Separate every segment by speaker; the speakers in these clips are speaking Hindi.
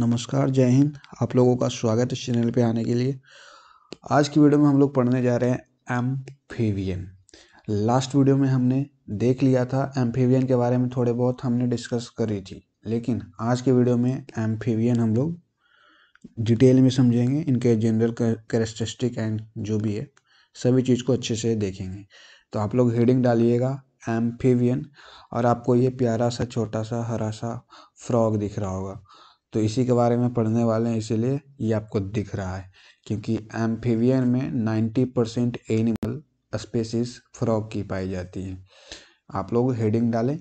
Speaker 1: नमस्कार जय हिंद आप लोगों का स्वागत है इस चैनल पे आने के लिए आज की वीडियो में हम लोग पढ़ने जा रहे हैं एम्फेवियन लास्ट वीडियो में हमने देख लिया था एम्फीवियन के बारे में थोड़े बहुत हमने डिस्कस करी थी लेकिन आज के वीडियो में एम्फेवियन हम लोग डिटेल में समझेंगे इनके जनरल कैरेक्टरिस्टिक एंड जो भी है सभी चीज़ को अच्छे से देखेंगे तो आप लोग हेडिंग डालिएगा एम्फीवियन और आपको ये प्यारा सा छोटा सा हरा सा फ्रॉग दिख रहा होगा तो इसी के बारे में पढ़ने वाले हैं इसीलिए ये आपको दिख रहा है क्योंकि एम्फीवियन में 90 परसेंट एनिमल स्पेसिस फ्रॉग की पाई जाती है आप लोग हेडिंग डालें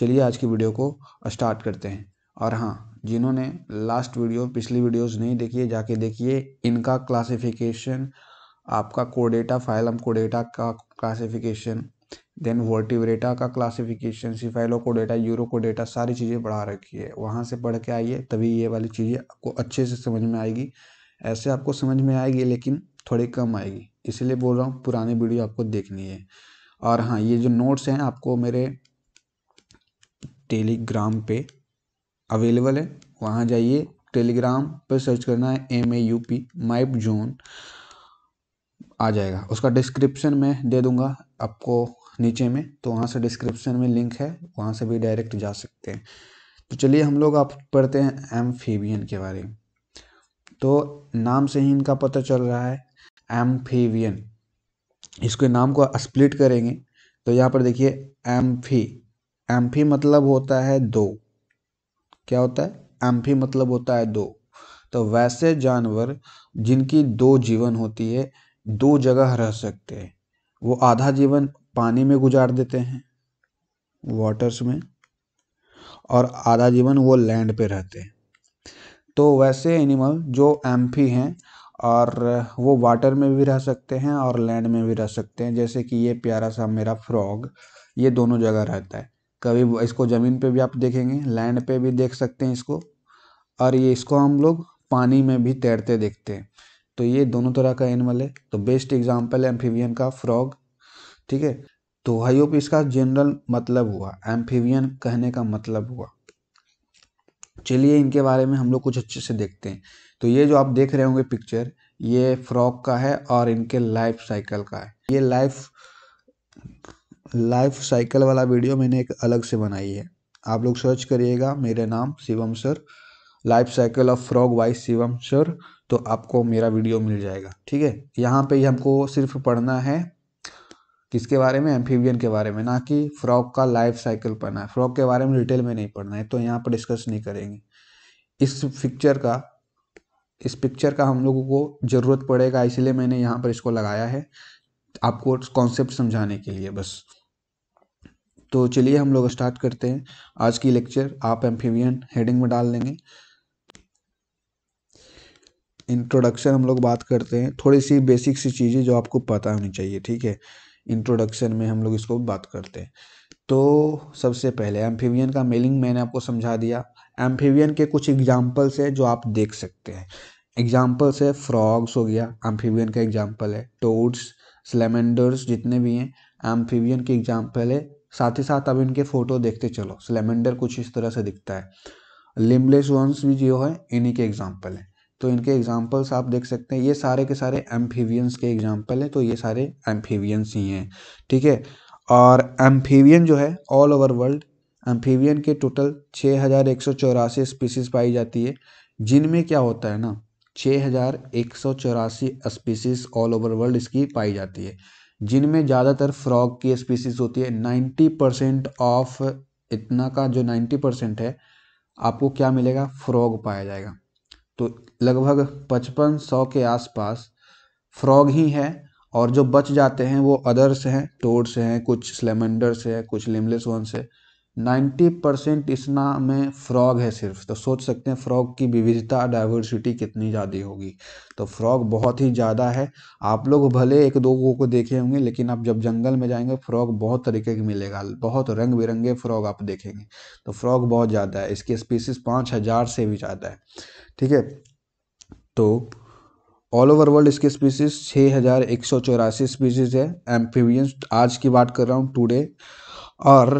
Speaker 1: चलिए आज की वीडियो को स्टार्ट करते हैं और हाँ जिन्होंने लास्ट वीडियो पिछली वीडियोस नहीं देखी है जाके देखिए इनका क्लासिफिकेशन आपका कोडेटा फाइलम कोडेटा का क्लासिफिकेशन देन वर्टिवरेटा का क्लासिफिकेशन सिफाइलो को डेटा यूरो को डेटा सारी चीज़ें बढ़ा रखी है वहाँ से पढ़ के आइए तभी ये वाली चीज़ें आपको अच्छे से समझ में आएगी ऐसे आपको समझ में आएगी लेकिन थोड़ी कम आएगी इसलिए बोल रहा हूँ पुराने वीडियो आपको देखनी है और हाँ ये जो नोट्स हैं आपको मेरे टेलीग्राम पे अवेलेबल है वहाँ जाइए टेलीग्राम पर सर्च करना है एम ए यू पी माइप जोन आ जाएगा उसका डिस्क्रिप्शन में दे दूंगा आपको नीचे में तो वहाँ से डिस्क्रिप्शन में लिंक है वहाँ से भी डायरेक्ट जा सकते हैं तो चलिए हम लोग आप पढ़ते हैं एम्फीबियन के बारे में तो नाम से ही इनका पता चल रहा है एम्फीवियन इसके नाम को स्प्लिट करेंगे तो यहाँ पर देखिए एम एम्फी मतलब होता है दो क्या होता है एम्फी मतलब होता है दो तो वैसे जानवर जिनकी दो जीवन होती है दो जगह रह सकते हैं वो आधा जीवन पानी में गुजार देते हैं वाटर्स में और आधा जीवन वो लैंड पे रहते हैं तो वैसे एनिमल जो एम्फी हैं और वो वाटर में भी रह सकते हैं और लैंड में भी रह सकते हैं जैसे कि ये प्यारा सा मेरा फ्रॉग ये दोनों जगह रहता है कभी इसको ज़मीन पे भी आप देखेंगे लैंड पे भी देख सकते हैं इसको और ये इसको हम लोग पानी में भी तैरते देखते हैं तो ये दोनों तरह का एनिमल है तो बेस्ट एग्जाम्पल है एम्फीवियन का फ्रॉग ठीक है तो हाइयोप इसका जनरल मतलब हुआ एम्फीवियन कहने का मतलब हुआ चलिए इनके बारे में हम लोग कुछ अच्छे से देखते हैं तो ये जो आप देख रहे होंगे पिक्चर ये फ्रॉक का है और इनके लाइफ साइकिल का है ये लाइफ लाइफ साइकिल वाला वीडियो मैंने एक अलग से बनाई है आप लोग सर्च करिएगा मेरे नाम Shivam sir life cycle of frog वाइज शिवम सर तो आपको मेरा वीडियो मिल जाएगा ठीक है यहाँ पे हमको सिर्फ पढ़ना है किसके बारे में एम्फीबियन के बारे में ना कि फ्रॉक का लाइफ साइकिल पढ़ना है फ्रॉक के बारे में डिटेल में नहीं पढ़ना है तो यहाँ पर डिस्कस नहीं करेंगे इस पिक्चर का इस पिक्चर का हम लोगों को ज़रूरत पड़ेगा इसलिए मैंने यहाँ पर इसको लगाया है आपको कॉन्सेप्ट समझाने के लिए बस तो चलिए हम लोग स्टार्ट करते हैं आज की लेक्चर आप एम्फीवियन हेडिंग में डाल देंगे इंट्रोडक्शन हम लोग बात करते हैं थोड़ी सी बेसिक सी चीज़ें जो आपको पता होनी चाहिए ठीक है इंट्रोडक्शन में हम लोग इसको बात करते हैं तो सबसे पहले एम्फीवियन का मेलिंग मैंने आपको समझा दिया एम्फीवियन के कुछ एग्जाम्पल्स है जो आप देख सकते हैं एग्जाम्पल्स है फ्रॉग्स हो गया एम्फीवियन का एग्जाम्पल है टोड्स स्लेमेंडर्स जितने भी हैं एम्फीवियन के एग्जाम्पल है साथ ही साथ अब इनके फोटो देखते चलो स्लेमेंडर कुछ इस तरह से दिखता है लिमलेस वंस भी जो है इन्हीं के एग्जाम्पल है तो इनके एग्जाम्पल्स आप देख सकते हैं ये सारे के सारे एम्फीवियंस के एग्जाम्पल हैं तो ये सारे एम्फीवियंस ही हैं ठीक है और एम्फीवियन जो है ऑल ओवर वर्ल्ड एम्फीवियन के टोटल छः हज़ार एक सौ चौरासी स्पीसीज पाई जाती है जिनमें क्या होता है ना छः हज़ार एक सौ चौरासी स्पीसीज ऑल ओवर वर्ल्ड इसकी पाई जाती है जिनमें ज़्यादातर फ्रॉग की स्पीसीज होती है नाइन्टी परसेंट ऑफ इतना का जो नाइन्टी परसेंट है आपको क्या मिलेगा फ्रॉग पाया जाएगा तो लगभग पचपन सौ के आसपास फ्रॉग ही हैं और जो बच जाते हैं वो अदर्स हैं टोड्स हैं कुछ स्लेमेंडर्स है कुछ लिमलेस वंस हैं नाइन्टी परसेंट इसना में फ्रॉग है सिर्फ तो सोच सकते हैं फ्रॉग की विविधता डाइवर्सिटी कितनी ज़्यादा होगी तो फ्रॉग बहुत ही ज़्यादा है आप लोग भले एक दो को देखे होंगे लेकिन आप जब जंगल में जाएंगे फ्रॉग बहुत तरीके के मिलेगा बहुत रंग बिरंगे फ्रॉग आप देखेंगे तो फ्रॉग बहुत ज़्यादा है इसकी स्पीसीज पाँच हज़ार से भी ज़्यादा है ठीक है तो ऑल ओवर वर्ल्ड इसके स्पीसीज छः हज़ार एक सौ चौरासी स्पीसीज है एम्फीवियंस आज की बात कर रहा हूँ टुडे और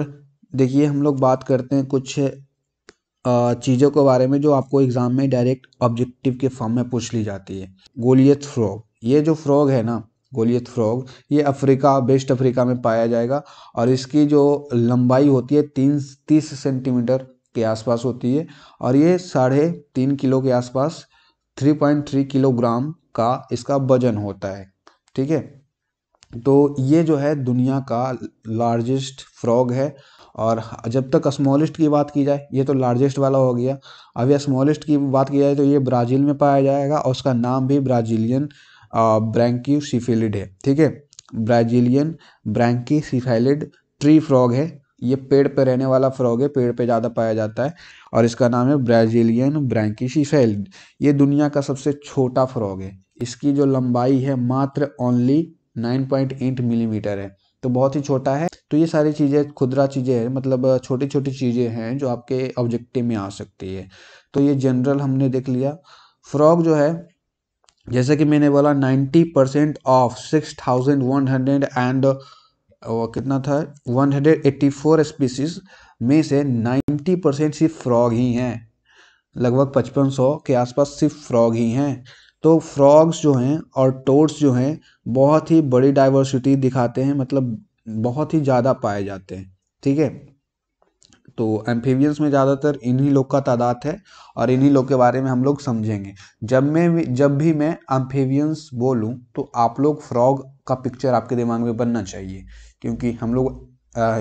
Speaker 1: देखिए हम लोग बात करते हैं कुछ चीज़ों के बारे में जो आपको एग्ज़ाम में डायरेक्ट ऑब्जेक्टिव के फॉर्म में पूछ ली जाती है गोलियत फ्रॉग ये जो फ्रॉग है ना गोलियत फ्रॉग ये अफ्रीका वेस्ट अफ्रीका में पाया जाएगा और इसकी जो लंबाई होती है तीन तीस सेंटीमीटर के आसपास होती है और ये साढ़े तीन किलो के आसपास थ्री पॉइंट थ्री किलोग्राम का इसका वजन होता है ठीक है तो ये जो है दुनिया का लार्जेस्ट फ्रॉग है और जब तक स्मॉलेस्ट की बात की जाए ये तो लार्जेस्ट वाला हो गया अभी स्मॉलेस्ट की बात की जाए तो ये ब्राज़ील में पाया जाएगा और उसका नाम भी ब्राज़ीलियन ब्रैंकी सीफेलिड है ठीक है ब्राज़ीलियन ब्रैंकी सीफेलिड ट्री फ्रॉग है ये पेड़ पे रहने वाला फ्रॉग है पेड़ पे ज़्यादा पाया जाता है और इसका नाम है ब्राज़ीलियन ब्रैंकी सीफेलिड ये दुनिया का सबसे छोटा फ्रॉग है इसकी जो लंबाई है मात्र ओनली एट मिलीमीटर है तो बहुत ही छोटा है तो ये सारी चीज़ें खुदरा चीज़ें हैं मतलब छोटी छोटी चीज़ें हैं जो आपके ऑब्जेक्टिव में आ सकती है तो ये जनरल हमने देख लिया फ्रॉग जो है जैसे कि मैंने बोला ninety percent of six thousand one hundred and कितना था one hundred eighty four species में से नाइन्टी परसेंट सिर्फ फ्रॉग ही हैं लगभग पचपन सौ के आसपास सिर्फ फ्रॉग ही हैं तो फ्रॉग्स जो हैं और टोड्स जो हैं बहुत ही बड़ी डाइवर्सिटी दिखाते हैं मतलब बहुत ही ज़्यादा पाए जाते हैं ठीक है तो एम्फीवियंस में ज़्यादातर इन्हीं लोग का तादाद है और इन्हीं लोग के बारे में हम लोग समझेंगे जब मैं जब भी मैं एम्फीवियंस बोलूँ तो आप लोग फ्रॉग का पिक्चर आपके दिमाग में बनना चाहिए क्योंकि हम लोग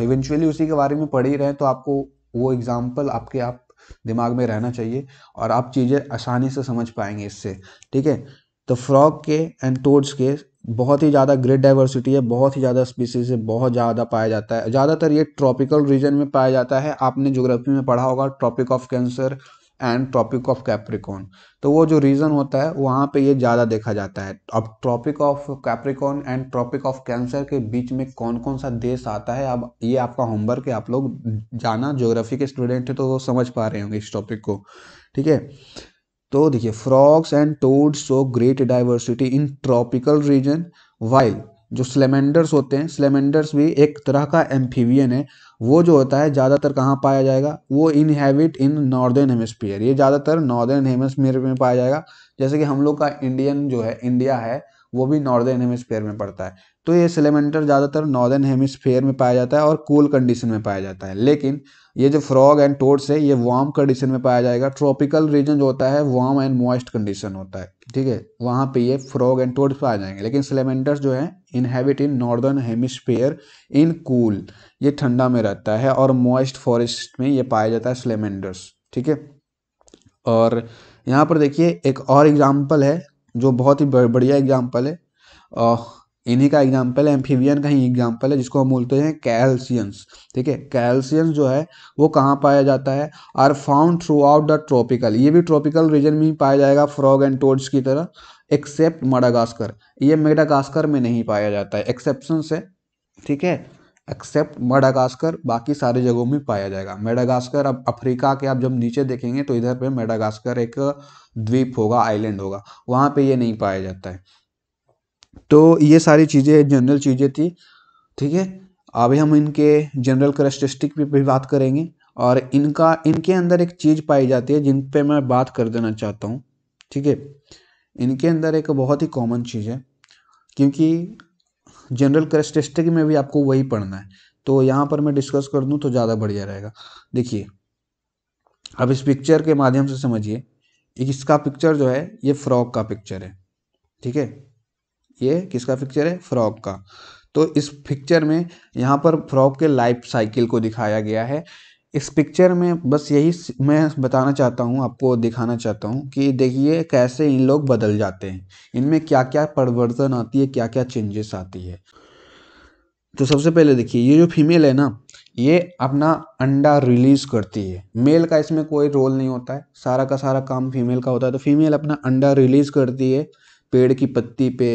Speaker 1: इवेंचुअली उसी के बारे में पढ़ ही रहे हैं तो आपको वो एग्ज़ाम्पल आपके आप दिमाग में रहना चाहिए और आप चीज़ें आसानी से समझ पाएंगे इससे ठीक है तो फ्रॉग के एंड टोड्स के बहुत ही ज़्यादा ग्रेट डाइवर्सिटी है बहुत ही ज़्यादा स्पीसीज है बहुत ज़्यादा पाया जाता है ज़्यादातर ये ट्रॉपिकल रीजन में पाया जाता है आपने ज्योग्राफी में पढ़ा होगा tropic of cancer and tropic of capricorn तो वो जो रीज़न होता है वहाँ पे ये ज़्यादा देखा जाता है अब tropic of capricorn and tropic of cancer के बीच में कौन कौन सा देश आता है अब ये आपका होमवर्क है आप लोग जाना ज्योग्राफी के स्टूडेंट हैं तो वो समझ पा रहे होंगे इस टॉपिक को ठीक है तो देखिए frogs and toad show great diversity in tropical region while जो स्लेमेंडर्स होते हैं स्लेमेंडर्स भी एक तरह का एम्फीवियन है वो जो होता है ज़्यादातर कहाँ पाया जाएगा वो इनहेबिट इन नॉर्दर्न हेमस्फीयर ये ज़्यादातर नॉर्दर्न हेमस्फीयर में पाया जाएगा जैसे कि हम लोग का इंडियन जो है इंडिया है वो भी नॉर्दर्न हेमस्फीयर में पड़ता है तो ये सिलेमेंटर ज़्यादातर नॉर्दर्न हेमिसफेयर में पाया जाता है और कूल कंडीशन में पाया जाता है लेकिन ये जो फ्रॉग एंड टोड्स है ये वार्म कंडीशन में पाया जाएगा ट्रॉपिकल रीजन जो होता है वार्म एंड मॉइस्ट कंडीशन होता है ठीक है वहाँ पे ये फ्रॉग एंड टोड्स पाए जाएंगे लेकिन सिलेमेंटर्स जो है inhabit in northern hemisphere in cool ये ठंडा में रहता है और मॉइस्ट फॉरेस्ट में ये पाया जाता है सिलेमेंटर्स ठीक है और यहाँ पर देखिए एक और एग्जाम्पल है जो बहुत ही बढ़िया एग्जाम्पल है इन्हीं का एग्जाम्पल एम्फीवियन का ही एग्जाम्पल है जिसको हम बोलते हैं कैल्सियंस ठीक है कैल्सियंस जो है वो कहाँ पाया जाता है are found throughout the tropical ये भी ट्रॉपिकल रीजन में ही पाया जाएगा फ्रॉग एंड टोर्ड्स की तरह एक्सेप्ट मडागास्कर ये मेडागास्कर में नहीं पाया जाता है एक्सेप्शन है ठीक है एक्सेप्ट मेडागास्कर बाकी सारी जगहों में पाया जाएगा मेडागास्कर अब अफ्रीका के आप जब नीचे देखेंगे तो इधर पे मेडागास्कर एक द्वीप होगा आइलैंड होगा वहाँ पे ये नहीं पाया जाता है तो ये सारी चीज़ें जनरल चीज़ें थी ठीक है अभी हम इनके जनरल करेस्टिस्टिक पे भी बात करेंगे और इनका इनके अंदर एक चीज़ पाई जाती है जिन पे मैं बात कर देना चाहता हूँ ठीक है इनके अंदर एक बहुत ही कॉमन चीज़ है क्योंकि जनरल करेस्टिस्टिक में भी आपको वही पढ़ना है तो यहाँ पर मैं डिस्कस कर दूँ तो ज़्यादा बढ़िया रहेगा देखिए अब इस पिक्चर के माध्यम से समझिए इसका पिक्चर जो है ये फ्रॉक का पिक्चर है ठीक है ये किसका पिक्चर है फ्रॉक का तो इस पिक्चर में यहाँ पर फ्रॉक के लाइफ साइकिल को दिखाया गया है इस पिक्चर में बस यही मैं बताना चाहता हूँ आपको दिखाना चाहता हूँ कि देखिए कैसे इन लोग बदल जाते हैं इनमें क्या क्या परिवर्तन आती है क्या क्या चेंजेस आती है तो सबसे पहले देखिए ये जो फीमेल है ना ये अपना अंडा रिलीज़ करती है मेल का इसमें कोई रोल नहीं होता है सारा का सारा काम फीमेल का होता है तो फीमेल अपना अंडा रिलीज़ करती है पेड़ की पत्ती पे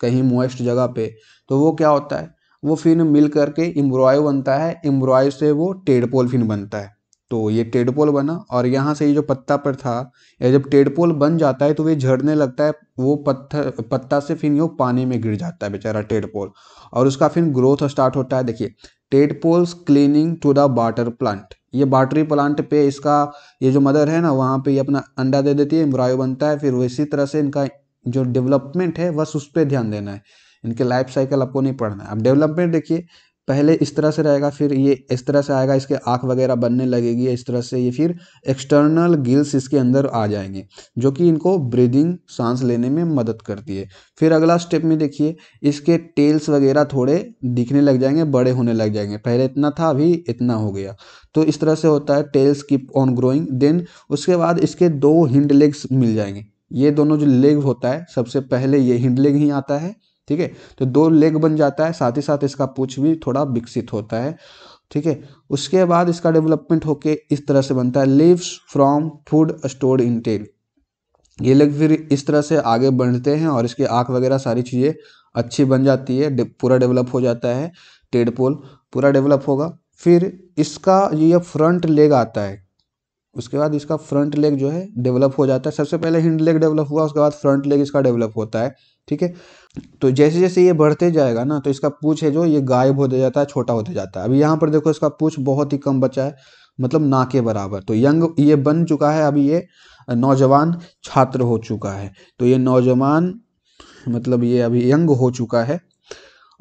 Speaker 1: कहीं मोइस्ट जगह पे तो वो क्या होता है वो फिन मिल करके इम्ब्रॉयो बनता है एम्ब्रॉय से वो टेडपोल फिन बनता है तो ये टेडपोल बना और यहाँ से ये जो पत्ता पर था या जब टेडपोल बन जाता है तो वे झड़ने लगता है वो पत्थर पत्ता से फिर वो पानी में गिर जाता है बेचारा टेडपोल और उसका फिर ग्रोथ स्टार्ट होता है देखिए tadpoles clinging to the water plant ये बाटरी प्लांट पे इसका ये जो मदर है ना वहाँ पे ये अपना अंडा दे देती है इम्ब्रॉय बनता है फिर वो इसी तरह से इनका जो डेवलपमेंट है बस उस पर ध्यान देना है इनके लाइफ साइकिल आपको नहीं पढ़ना है अब डेवलपमेंट देखिए पहले इस तरह से रहेगा फिर ये इस तरह से आएगा इसके आँख वगैरह बनने लगेगी इस तरह से ये फिर एक्सटर्नल गिल्स इसके अंदर आ जाएंगे जो कि इनको ब्रीदिंग सांस लेने में मदद करती है फिर अगला स्टेप में देखिए इसके टेल्स वगैरह थोड़े दिखने लग जाएंगे बड़े होने लग जाएंगे पहले इतना था अभी इतना हो गया तो इस तरह से होता है tails keep on growing then उसके बाद इसके दो हिंड लेग्स मिल जाएंगे ये दोनों जो लेग होता है सबसे पहले ये हिंड लेग ही आता है ठीक है तो दो लेग बन जाता है साथ ही साथ इसका पूछ भी थोड़ा विकसित होता है ठीक है उसके बाद इसका डेवलपमेंट होके इस तरह से बनता है lives from food stored tail ये लेग फिर इस तरह से आगे बढ़ते हैं और इसकी आँख वगैरह सारी चीज़ें अच्छी बन जाती है पूरा डेवलप हो जाता है टेडपोल पूरा डेवलप होगा फिर इसका ये फ्रंट लेग आता है उसके बाद इसका फ्रंट लेग जो है डेवलप हो जाता है सबसे पहले हिंड लेग डेवलप हुआ उसके बाद फ्रंट लेग इसका डेवलप होता है ठीक है तो जैसे जैसे ये बढ़ते जाएगा ना तो इसका पूछ है जो ये गायब होते जाता है छोटा होते जाता है अभी यहाँ पर देखो इसका पूछ बहुत ही कम बचा है मतलब ना के बराबर तो यंग ये बन चुका है अभी ये नौजवान छात्र हो चुका है तो ये नौजवान मतलब ये अभी यंग हो चुका है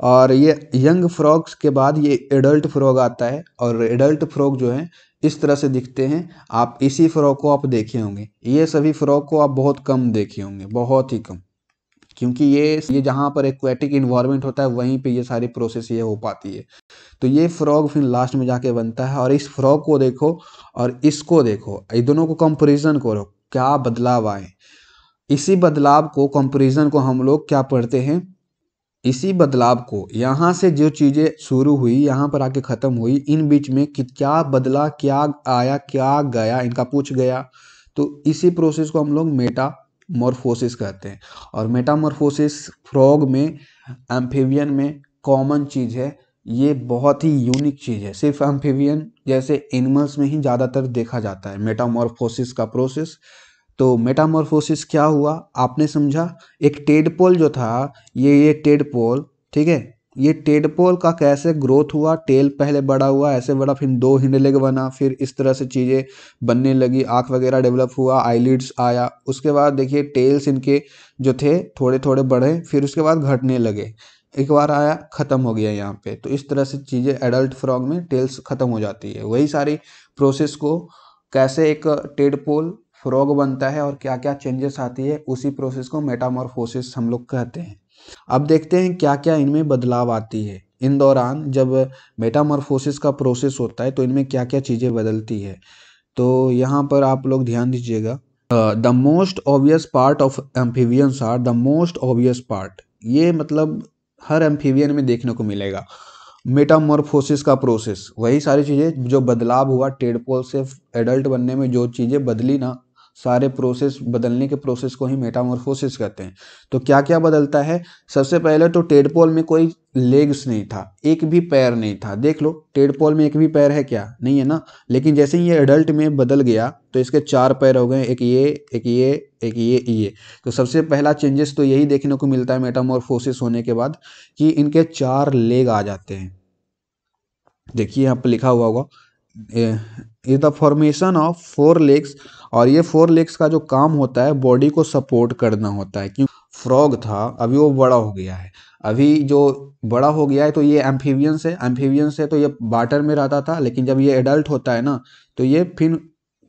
Speaker 1: और ये यंग फ्रॉग्स के बाद ये एडल्ट फ्रॉग आता है और एडल्ट फ्रॉग जो है इस तरह से दिखते हैं आप इसी फ्रॉक को आप देखे होंगे ये सभी फ्रॉक को आप बहुत कम देखे होंगे बहुत ही कम क्योंकि ये ये जहाँ पर एक्वेटिक इन्वायरमेंट होता है वहीं पे ये सारी प्रोसेस ये हो पाती है तो ये फ्रॉग फिर लास्ट में जाके बनता है और इस फ्रॉग को देखो और इसको देखो ये दोनों को कंपेरिजन करो क्या बदलाव आए इसी बदलाव को कंपेरिजन को हम लोग क्या पढ़ते हैं इसी बदलाव को यहाँ से जो चीज़ें शुरू हुई यहाँ पर आके ख़त्म हुई इन बीच में कि क्या बदला क्या आया क्या गया इनका पूछ गया तो इसी प्रोसेस को हम लोग मोरफोसिस कहते हैं और मेटामोरफोसिस फ्रॉग में एम्फेवियन में कॉमन चीज़ है ये बहुत ही यूनिक चीज़ है सिर्फ एम्फेवियन जैसे एनिमल्स में ही ज़्यादातर देखा जाता है मेटामोरफोसिस का प्रोसेस तो मेटामॉर्फोसिस क्या हुआ आपने समझा एक टेडपोल जो था ये ये टेडपोल ठीक है ये टेडपोल का कैसे ग्रोथ हुआ टेल पहले बड़ा हुआ ऐसे बड़ा फिर दो हिंडलेग बना फिर इस तरह से चीज़ें बनने लगी आँख वगैरह डेवलप हुआ आईलिड्स आया उसके बाद देखिए टेल्स इनके जो थे थोड़े थोड़े बढ़े फिर उसके बाद घटने लगे एक बार आया ख़त्म हो गया यहाँ पे तो इस तरह से चीज़ें एडल्ट फ्रॉग में टेल्स ख़त्म हो जाती है वही सारी प्रोसेस को कैसे एक टेडपोल फ्रॉग बनता है और क्या क्या चेंजेस आती है उसी प्रोसेस को मेटामॉर्फोसिस हम लोग कहते हैं अब देखते हैं क्या क्या इनमें बदलाव आती है इन दौरान जब मेटामॉर्फोसिस का प्रोसेस होता है तो इनमें क्या क्या चीज़ें बदलती है तो यहाँ पर आप लोग ध्यान दीजिएगा the most obvious part of amphibians are the most obvious part ये मतलब हर एम्फीवियन में देखने को मिलेगा मेटामॉर्फोसिस का प्रोसेस वही सारी चीज़ें जो बदलाव हुआ टेडपोल से एडल्ट बनने में जो चीज़ें बदली ना सारे प्रोसेस बदलने के प्रोसेस को ही मेटामोरफोसिस कहते हैं तो क्या क्या बदलता है सबसे पहले तो टेडपोल में कोई लेग्स नहीं था एक भी पैर नहीं था देख लो टेडपोल में एक भी पैर है क्या नहीं है ना लेकिन जैसे ही ये एडल्ट में बदल गया तो इसके चार पैर हो गए एक ये एक ये एक ये ये तो सबसे पहला चेंजेस तो यही देखने को मिलता है मेटामोरफोसिस होने के बाद कि इनके चार लेग आ जाते हैं देखिए यहाँ पर लिखा हुआ होगा is the formation of four legs और ये फोर लेग्स का जो काम होता है बॉडी को सपोर्ट करना होता है क्यों फ्रॉग था अभी वो बड़ा हो गया है अभी जो बड़ा हो गया है तो ये एम्फीवियंस है एम्फीवियंस है तो ये वाटर में रहता था लेकिन जब ये एडल्ट होता है ना तो ये फिर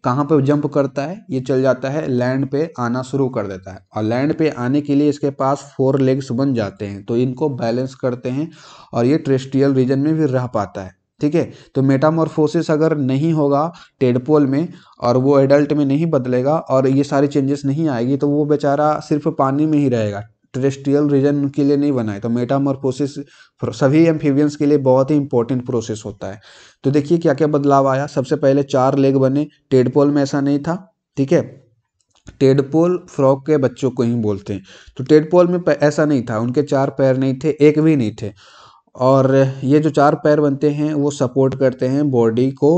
Speaker 1: कहाँ पर जंप करता है ये चल जाता है लैंड पे आना शुरू कर देता है और लैंड पे आने के लिए इसके पास फोर लेग्स बन जाते हैं तो इनको बैलेंस करते हैं और ये ट्रेस्टियल रीजन में भी रह पाता है ठीक है तो मेटामॉर्फोसिस अगर नहीं होगा टेडपोल में और वो एडल्ट में नहीं बदलेगा और ये सारे चेंजेस नहीं आएगी तो वो बेचारा सिर्फ पानी में ही रहेगा टेरेस्ट्रियल रीजन के लिए नहीं बनाए तो मेटामॉर्फोसिस सभी एम्फीवियंस के लिए बहुत ही इंपॉर्टेंट प्रोसेस होता है तो देखिए क्या क्या बदलाव आया सबसे पहले चार लेग बने टेडपोल में ऐसा नहीं था ठीक है टेडपोल फ्रॉक के बच्चों को ही बोलते हैं तो टेडपोल में ऐसा नहीं था उनके चार पैर नहीं थे एक भी नहीं थे और ये जो चार पैर बनते हैं वो सपोर्ट करते हैं बॉडी को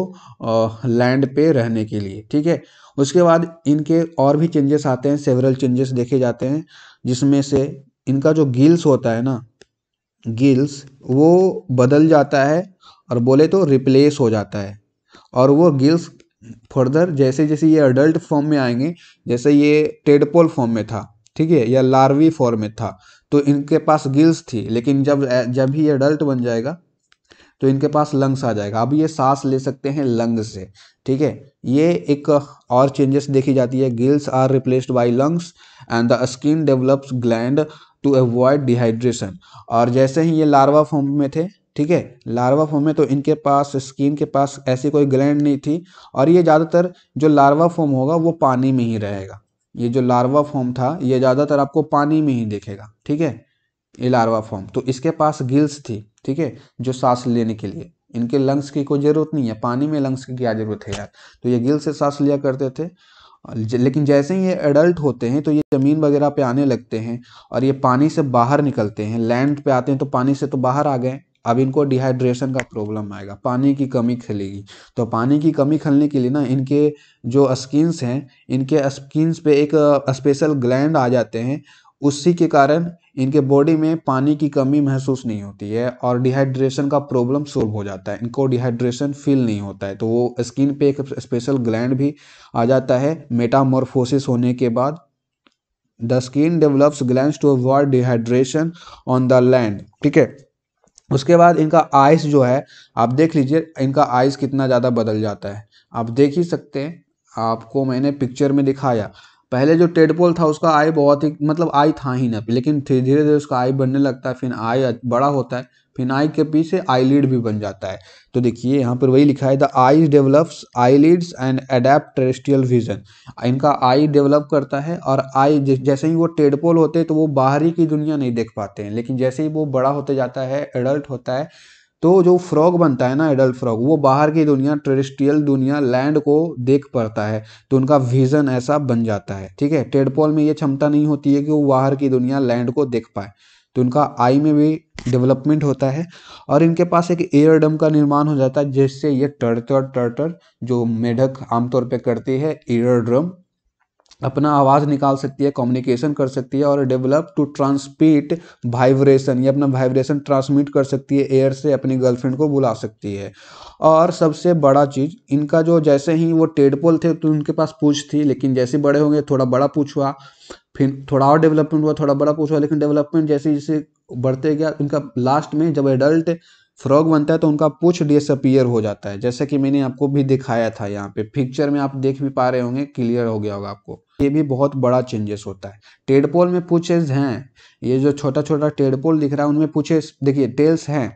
Speaker 1: लैंड पे रहने के लिए ठीक है उसके बाद इनके और भी चेंजेस आते हैं सेवरल चेंजेस देखे जाते हैं जिसमें से इनका जो गिल्स होता है ना गिल्स वो बदल जाता है और बोले तो रिप्लेस हो जाता है और वो गिल्स फर्दर जैसे जैसे ये अडल्ट फॉर्म में आएंगे जैसे ये टेडपोल फॉर्म में था ठीक है या लार्वी फॉर्म में था तो इनके पास गिल्स थी लेकिन जब जब ही एडल्ट बन जाएगा तो इनके पास लंग्स आ जाएगा अब ये सांस ले सकते हैं लंग्स से ठीक है ये एक और चेंजेस देखी जाती है gills are replaced by lungs and the skin develops gland to avoid dehydration और जैसे ही ये लार्वा फॉर्म में थे ठीक है लार्वा फॉर्म में तो इनके पास स्किन के पास ऐसी कोई ग्लैंड नहीं थी और ये ज़्यादातर जो लार्वा फॉर्म होगा वो पानी में ही रहेगा ये जो लार्वा फॉर्म था ये ज़्यादातर आपको पानी में ही देखेगा ठीक है ये लार्वा फॉर्म तो इसके पास गिल्स थी ठीक है जो सांस लेने के लिए इनके लंग्स की कोई ज़रूरत नहीं है पानी में लंग्स की क्या ज़रूरत है यार तो ये गिल से सांस लिया करते थे लेकिन जैसे ही ये एडल्ट होते हैं तो ये ज़मीन वगैरह पे आने लगते हैं और ये पानी से बाहर निकलते हैं लैंड पे आते हैं तो पानी से तो बाहर आ गए अब इनको डिहाइड्रेशन का प्रॉब्लम आएगा पानी की कमी खेलेगी तो पानी की कमी खलने के लिए ना इनके जो स्किन्स हैं इनके स्किन्स पे एक स्पेशल ग्लैंड आ जाते हैं उसी के कारण इनके बॉडी में पानी की कमी महसूस नहीं होती है और डिहाइड्रेशन का प्रॉब्लम सोल्व हो जाता है इनको डिहाइड्रेशन फील नहीं होता है तो वो स्किन पे एक स्पेशल ग्लैंड भी आ जाता है मेटामोरफोसिस होने के बाद the skin develops gland to avoid dehydration on the land ठीक है उसके बाद इनका आइस जो है आप देख लीजिए इनका आइस कितना ज़्यादा बदल जाता है आप देख ही सकते हैं आपको मैंने पिक्चर में दिखाया पहले जो टेडपोल था उसका आई बहुत ही मतलब आई था ही ना लेकिन धीरे धीरे उसका आई बनने लगता है फिर आई बड़ा होता है फिनाइल के पीछे आईलिड भी बन जाता है तो देखिए यहाँ पर वही लिखा है the eyes develops eyelids and adapt terrestrial vision इनका आई डेवलप करता है और आई जैसे ही वो टेडपोल होते हैं तो वो बाहरी की दुनिया नहीं देख पाते हैं लेकिन जैसे ही वो बड़ा होते जाता है एडल्ट होता है तो जो फ्रॉग बनता है ना एडल्ट फ्रॉग वो बाहर की दुनिया ट्रेडिस्ट्रियल दुनिया लैंड को देख पड़ता है तो उनका विजन ऐसा बन जाता है ठीक है टेडपोल में ये क्षमता नहीं होती है कि वो बाहर की दुनिया लैंड को देख पाए तो उनका आई में भी डेवलपमेंट होता है और इनके पास एक एयर डम का निर्माण हो जाता है जिससे ये टर्टर टर्टर जो मेढक आमतौर पर करती है एयर ड्रम अपना आवाज़ निकाल सकती है कम्युनिकेशन कर सकती है और डेवलप टू ट्रांसमिट वाइब्रेशन ये अपना वाइब्रेशन ट्रांसमिट कर सकती है एयर से अपनी गर्लफ्रेंड को बुला सकती है और सबसे बड़ा चीज़ इनका जो जैसे ही वो टेडपोल थे तो उनके पास पूछ थी लेकिन जैसे बड़े होंगे थोड़ा बड़ा पूछ हुआ फिर थोड़ा और डेवलपमेंट हुआ थोड़ा बड़ा पूछ हुआ लेकिन डेवलपमेंट जैसे जैसे बढ़ते गया उनका लास्ट में जब एडल्ट फ्रॉग बनता है तो उनका पूछ डिसअपियर हो जाता है जैसे कि मैंने आपको भी दिखाया था यहाँ पे पिक्चर में आप देख भी पा रहे होंगे क्लियर हो गया होगा आपको ये भी बहुत बड़ा चेंजेस होता है टेडपोल में पूछेस हैं ये जो छोटा छोटा टेडपोल दिख रहा है उनमें पूछेस देखिए टेल्स हैं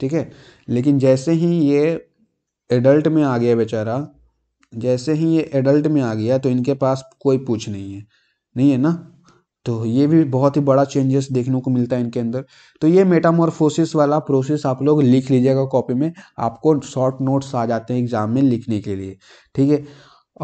Speaker 1: ठीक है लेकिन जैसे ही ये एडल्ट में आ गया बेचारा जैसे ही ये एडल्ट में आ गया तो इनके पास कोई पूछ नहीं है नहीं है ना तो ये भी बहुत ही बड़ा चेंजेस देखने को मिलता है इनके अंदर तो ये मेटामोरफोसिस वाला प्रोसेस आप लोग लिख लीजिएगा कॉपी में आपको शॉर्ट नोट्स आ जाते हैं एग्जाम में लिखने के लिए ठीक है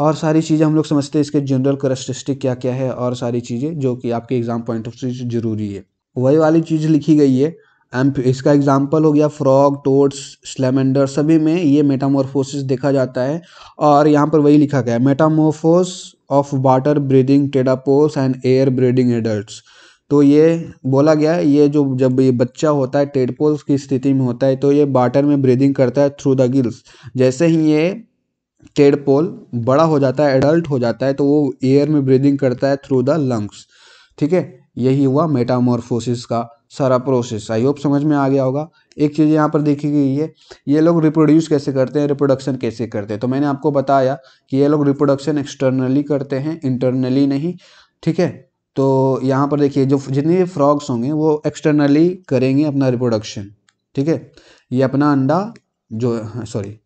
Speaker 1: और सारी चीज़ें हम लोग समझते हैं इसके जनरल करस्टिस्टिक क्या क्या है और सारी चीज़ें जो कि आपके एग्ज़ाम पॉइंट ऑफ व्यू से ज़रूरी है वही वाली चीज़ लिखी गई है एम्प इसका एग्जाम्पल हो गया फ्रॉग टोड्स स्लेमेंडर सभी में ये मेटामोरफोसिस देखा जाता है और यहाँ पर वही लिखा गया है metamorphosis of water breathing tadpoles and air breathing adults तो ये बोला गया है ये जो जब ये बच्चा होता है टेडपोल्स की स्थिति में होता है तो ये वाटर में ब्रीदिंग करता है थ्रू द गिल्स जैसे ही ये टेडपोल बड़ा हो जाता है एडल्ट हो जाता है तो वो एयर में ब्रीदिंग करता है थ्रू द लंग्स ठीक है यही हुआ मेटामोरफोसिस का सारा प्रोसेस आई होप समझ में आ गया होगा एक चीज़ यहाँ पर देखी गई है ये लोग रिप्रोड्यूस कैसे करते हैं रिप्रोडक्शन कैसे करते हैं तो मैंने आपको बताया कि ये लोग रिप्रोडक्शन एक्सटर्नली करते हैं इंटरनली नहीं ठीक है तो यहाँ पर देखिए जो जितने भी फ्रॉग्स होंगे वो एक्सटर्नली करेंगे अपना रिप्रोडक्शन ठीक है ये अपना अंडा जो सॉरी हाँ,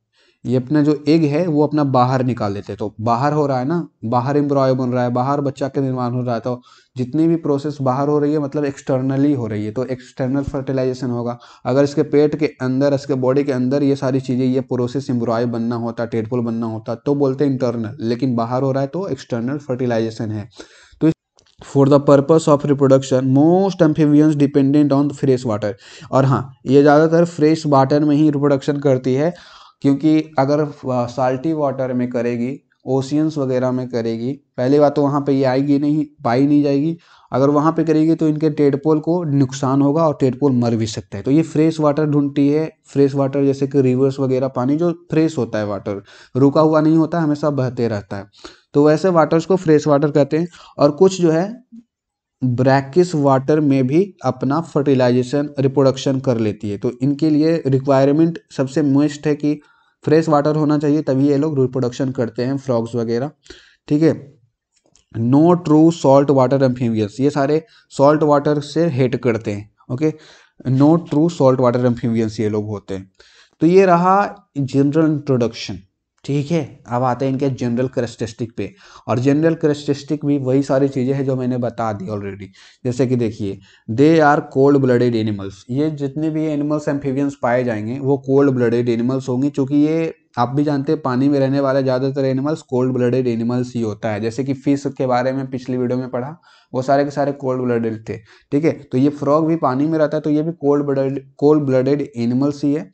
Speaker 1: ये अपना जो एग है वो अपना बाहर निकाल लेते हैं तो बाहर हो रहा है ना बाहर एम्ब्रॉय बन रहा है बाहर बच्चा का निर्माण हो रहा है तो जितनी भी प्रोसेस बाहर हो रही है मतलब एक्सटर्नली हो रही है तो एक्सटर्नल फर्टिलाइजेशन होगा अगर इसके पेट के अंदर इसके बॉडी के अंदर ये सारी चीज़ें ये प्रोसेस एम्ब्रॉय बनना होता टेडपुल बनना होता तो बोलते हैं इंटरनल लेकिन बाहर हो रहा है तो एक्सटर्नल फर्टिलाइजेशन है तो for the purpose of reproduction most amphibians dependent on fresh water और हाँ ये ज़्यादातर फ्रेश वाटर में ही रिप्रोडक्शन करती है क्योंकि अगर साल्टी वाटर में करेगी ओशियंस वगैरह में करेगी पहली बात तो वहाँ पे ये आएगी नहीं पाई नहीं जाएगी अगर वहाँ पे करेगी तो इनके टेडपोल को नुकसान होगा और टेडपोल मर भी सकता है तो ये फ्रेश वाटर ढूंढती है फ्रेश वाटर जैसे कि रिवर्स वगैरह पानी जो फ्रेश होता है वाटर रुका हुआ नहीं होता हमेशा बहते रहता है तो वैसे वाटर्स को फ्रेश वाटर कहते हैं और कुछ जो है ब्रैकिस वाटर में भी अपना फर्टिलाइजेशन रिप्रोडक्शन कर लेती है तो इनके लिए रिक्वायरमेंट सबसे मोस्ट है कि फ्रेश वाटर होना चाहिए तभी ये लोग रिप्रोडक्शन करते हैं फ्रॉग्स वगैरह ठीक है no true salt water amphibious ये सारे सॉल्ट वाटर से हेट करते हैं okay no true salt water amphibians ये लोग होते हैं तो ये रहा जनरल इंट्रोडक्शन ठीक है अब आते हैं इनके जनरल करेस्टिस्टिक पे और जनरल करेस्टिस्टिक भी वही सारी चीज़ें हैं जो मैंने बता दी ऑलरेडी जैसे कि देखिए they are cold blooded animals ये जितने भी एनिमल्स एम्फीवियंस पाए जाएंगे वो कोल्ड ब्लडेड एनिमल्स होंगे क्योंकि ये आप भी जानते हैं पानी में रहने वाले ज़्यादातर एनिमल्स कोल्ड ब्लडेड एनिमल्स ही होता है जैसे कि फिश के बारे में पिछली वीडियो में पढ़ा वो सारे के सारे कोल्ड ब्लडेड थे ठीक है तो ये फ्रॉग भी पानी में रहता है तो ये भी cold blooded cold blooded animals ही है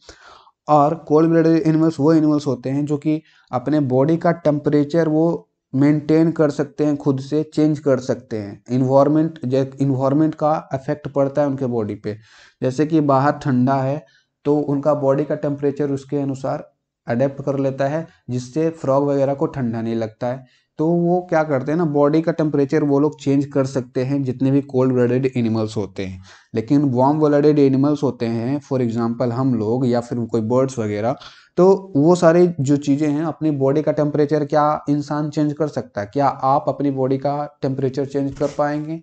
Speaker 1: और कोल्ड ब्लडेड एनिमल्स वो एनिमल्स होते हैं जो कि अपने बॉडी का टेम्परेचर वो मेंटेन कर सकते हैं खुद से चेंज कर सकते हैं इन्वायरमेंट इन्वायरमेंट का इफेक्ट पड़ता है उनके बॉडी पे जैसे कि बाहर ठंडा है तो उनका बॉडी का टेम्परेचर उसके अनुसार अडेप्ट कर लेता है जिससे फ्रॉग वगैरह को ठंडा नहीं लगता है तो वो क्या करते हैं ना बॉडी का टेम्परेचर वो लोग चेंज कर सकते हैं जितने भी कोल्ड ब्लडेड एनिमल्स होते हैं लेकिन वार्म ब्लडेड एनिमल्स होते हैं फॉर एग्जांपल हम लोग या फिर कोई बर्ड्स वगैरह तो वो सारे जो चीज़ें हैं अपनी बॉडी का टेम्परेचर क्या इंसान चेंज कर सकता है क्या आप अपनी बॉडी का टेम्परेचर चेंज कर पाएंगे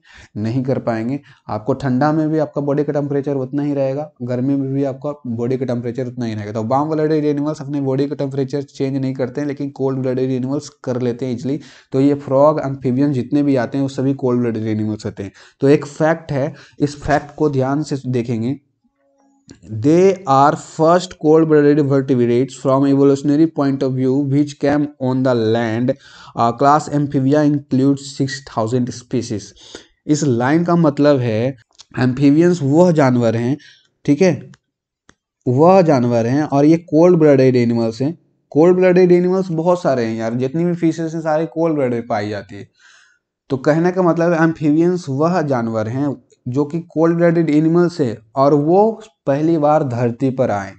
Speaker 1: नहीं कर पाएंगे आपको ठंडा में भी आपका बॉडी का टेम्परेचर उतना ही रहेगा गर्मी में भी आपका बॉडी का टेम्परेचर उतना ही रहेगा तो बाम ब्लडेड एनिमल्स अपने बॉडी का टेम्परेचर चेंज नहीं करते हैं लेकिन कोल्ड ब्लडेड एनिमल्स कर लेते हैं इजली तो ये फ्रॉग एम्फीबियन जितने भी आते हैं वो सभी कोल्ड ब्लडेड एनिमल्स होते हैं तो एक फैक्ट है इस फैक्ट को ध्यान से देखेंगे They are first cold-blooded vertebrates from evolutionary point of view which came on the land. Uh, class amphibia includes 6000 species. इस लाइन का मतलब है एम्फीवियंस वह जानवर हैं ठीक है वह जानवर हैं और ये कोल्ड ब्लडेड एनिमल्स हैं कोल्ड ब्लडेड एनिमल्स बहुत सारे हैं यार जितनी भी फीसेस हैं सारे कोल्ड ब्लडेड पाई जाती है तो कहने का मतलब एम्फीवियंस वह जानवर हैं जो कि कोल्ड ब्लडेड एनिमल्स है और वो पहली बार धरती पर आए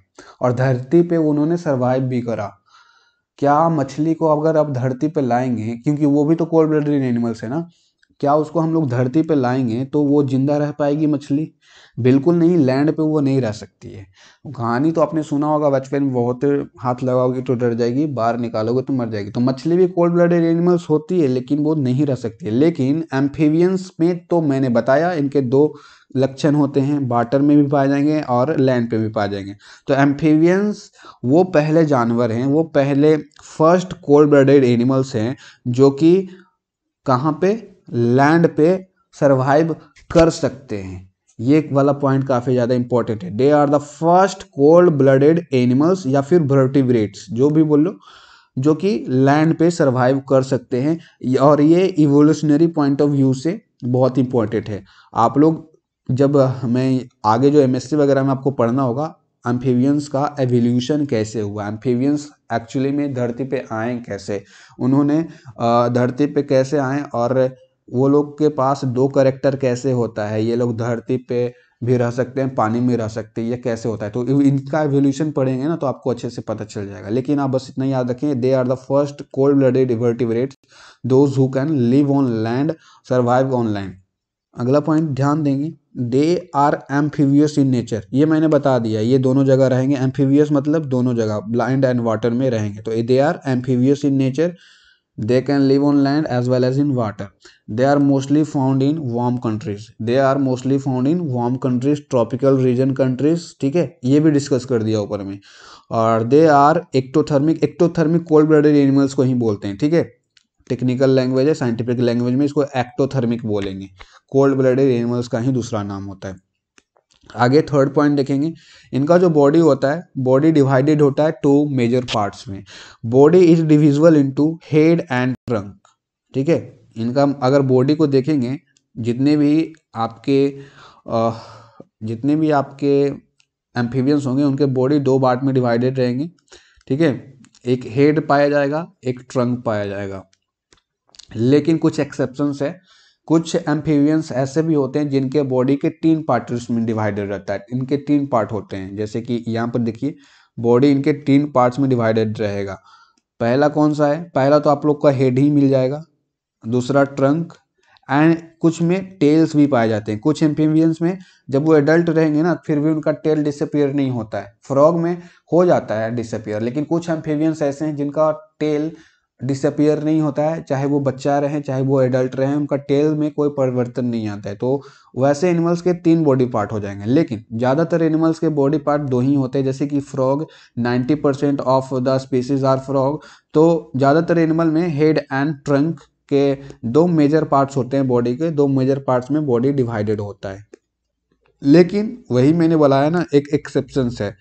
Speaker 1: और धरती पे उन्होंने सरवाइव भी करा क्या मछली को अगर आप धरती पे लाएंगे क्योंकि वो भी तो कोल्ड ब्लडेड एनिमल्स है ना क्या उसको हम लोग धरती पे लाएंगे तो वो जिंदा रह पाएगी मछली बिल्कुल नहीं लैंड पे वो नहीं रह सकती है कहानी तो आपने सुना होगा बचपन में बहुत हाथ लगाओगे तो डर जाएगी बाहर निकालोगे तो मर जाएगी तो मछली भी कोल्ड ब्लडेड एनिमल्स होती है लेकिन वो नहीं रह सकती है लेकिन एम्फीवियंस में तो मैंने बताया इनके दो लक्षण होते हैं वाटर में भी पाए जाएंगे और लैंड पे भी पाए जाएंगे तो एम्फीवियंस वो पहले जानवर हैं वो पहले फर्स्ट कोल्ड ब्लडेड एनिमल्स हैं जो कि कहाँ पे लैंड पे सर्वाइव कर सकते हैं ये वाला पॉइंट काफ़ी ज़्यादा इंपॉर्टेंट है they are the first cold blooded animals या फिर वर्टिब्रेट्स जो भी बोलो जो कि लैंड पे सरवाइव कर सकते हैं और ये इवोल्यूशनरी पॉइंट ऑफ व्यू से बहुत इंपॉर्टेंट है आप लोग जब हमें आगे जो एमएससी वगैरह में आपको पढ़ना होगा एम्फीवियंस का एवोल्यूशन कैसे हुआ एम्फीवियंस एक्चुअली में धरती पे आए कैसे उन्होंने धरती पे कैसे आए और वो लोग के पास दो करेक्टर कैसे होता है ये लोग धरती पे भी रह सकते हैं पानी में रह सकते हैं ये कैसे होता है तो इनका एवोल्यूशन पढ़ेंगे ना तो आपको अच्छे से पता चल जाएगा लेकिन आप बस इतना याद रखें they are the first cold blooded invertebrate those who can live on land survive on land अगला पॉइंट ध्यान देंगे दे आर एम्फीवियस इन नेचर ये मैंने बता दिया ये दोनों जगह रहेंगे एम्फीवियस मतलब दोनों जगह ब्लाइंड एंड वाटर में रहेंगे तो they are amphibious in nature they can live on land as well as in water they are mostly found in warm countries they are mostly found in warm countries tropical region countries ठीक है ये भी डिस्कस कर दिया ऊपर में और they are ectothermic ectothermic cold blooded animals को ही बोलते हैं ठीक है टेक्निकल लैंग्वेज है साइंटिफिक लैंग्वेज में इसको एक्टोथर्मिक बोलेंगे कोल्ड ब्लडेड एनिमल्स का ही दूसरा नाम होता है आगे थर्ड पॉइंट देखेंगे इनका जो बॉडी होता है बॉडी डिवाइडेड होता है टू मेजर पार्ट्स में body is divisible into head and trunk ठीक है इनका अगर बॉडी को देखेंगे जितने भी आपके जितने भी आपके एम्फीबियंस होंगे उनके बॉडी दो पार्ट में डिवाइडेड रहेंगे ठीक है एक हेड पाया जाएगा एक ट्रंक पाया जाएगा लेकिन कुछ एक्सेप्शंस है कुछ एम्फीवियंस ऐसे भी होते हैं जिनके बॉडी के तीन पार्ट्स में डिवाइडेड रहता है इनके तीन पार्ट होते हैं जैसे कि यहाँ पर देखिए बॉडी इनके तीन पार्ट्स में डिवाइडेड रहेगा पहला कौन सा है पहला तो आप लोग का हेड ही मिल जाएगा दूसरा ट्रंक एंड कुछ में टेल्स भी पाए जाते हैं कुछ एम्फीवियंस में जब वो एडल्ट रहेंगे ना फिर भी उनका टेल डिसअपियर नहीं होता है फ्रॉग में हो जाता है डिसअपियर लेकिन कुछ एम्फीवियंस ऐसे हैं जिनका टेल डिसअपियर नहीं होता है चाहे वो बच्चा रहे चाहे वो एडल्ट रहे उनका टेल में कोई परिवर्तन नहीं आता है तो वैसे एनिमल्स के तीन बॉडी पार्ट हो जाएंगे लेकिन ज़्यादातर एनिमल्स के बॉडी पार्ट दो ही होते हैं जैसे कि frog 90% percent of the species are frog तो ज़्यादातर एनिमल में हेड एंड ट्रंक के दो मेजर पार्ट्स होते हैं बॉडी के दो मेजर पार्ट्स में बॉडी डिवाइडेड होता है लेकिन वही मैंने बोला है ना एक एक्सेप्शंस है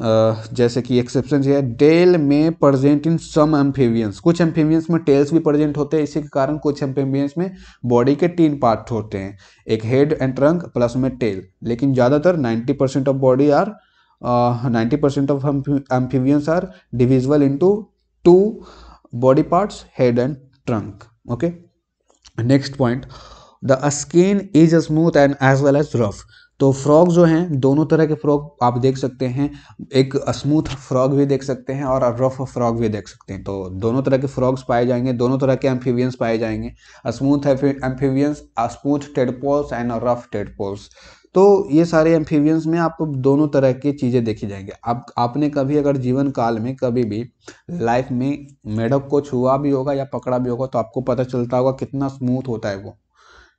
Speaker 1: जैसे कि एक्सेप्शन है डेल में प्रजेंट इन सम एम्फेवियंस कुछ एम्फेवियंस में टेल्स भी प्रजेंट होते हैं इसी के कारण कुछ एम्फेवियंस में बॉडी के तीन पार्ट होते हैं एक हेड एंड ट्रंक प्लस में टेल लेकिन ज़्यादातर 90 percent of body are ninety percent of amphibians are divisible into two body parts head and trunk okay next point the skin is smooth and as well as rough तो फ्रॉग जो हैं दोनों तरह के फ्रॉग आप देख सकते हैं एक स्मूथ फ्रॉग भी देख सकते हैं और रफ फ्रॉग भी देख सकते हैं तो दोनों तरह के फ्रॉग्स पाए जाएंगे दोनों तरह के एम्फीवियंस पाए जाएंगे smooth amphibians smooth tadpoles and rough tadpoles तो ये सारे एम्फीवियंस में आपको दोनों तरह की चीज़ें देखी जाएंगी आप आपने कभी अगर जीवन काल में कभी भी लाइफ में मेढक को छुआ भी होगा या पकड़ा भी होगा तो आपको पता चलता होगा कितना स्मूथ होता है वो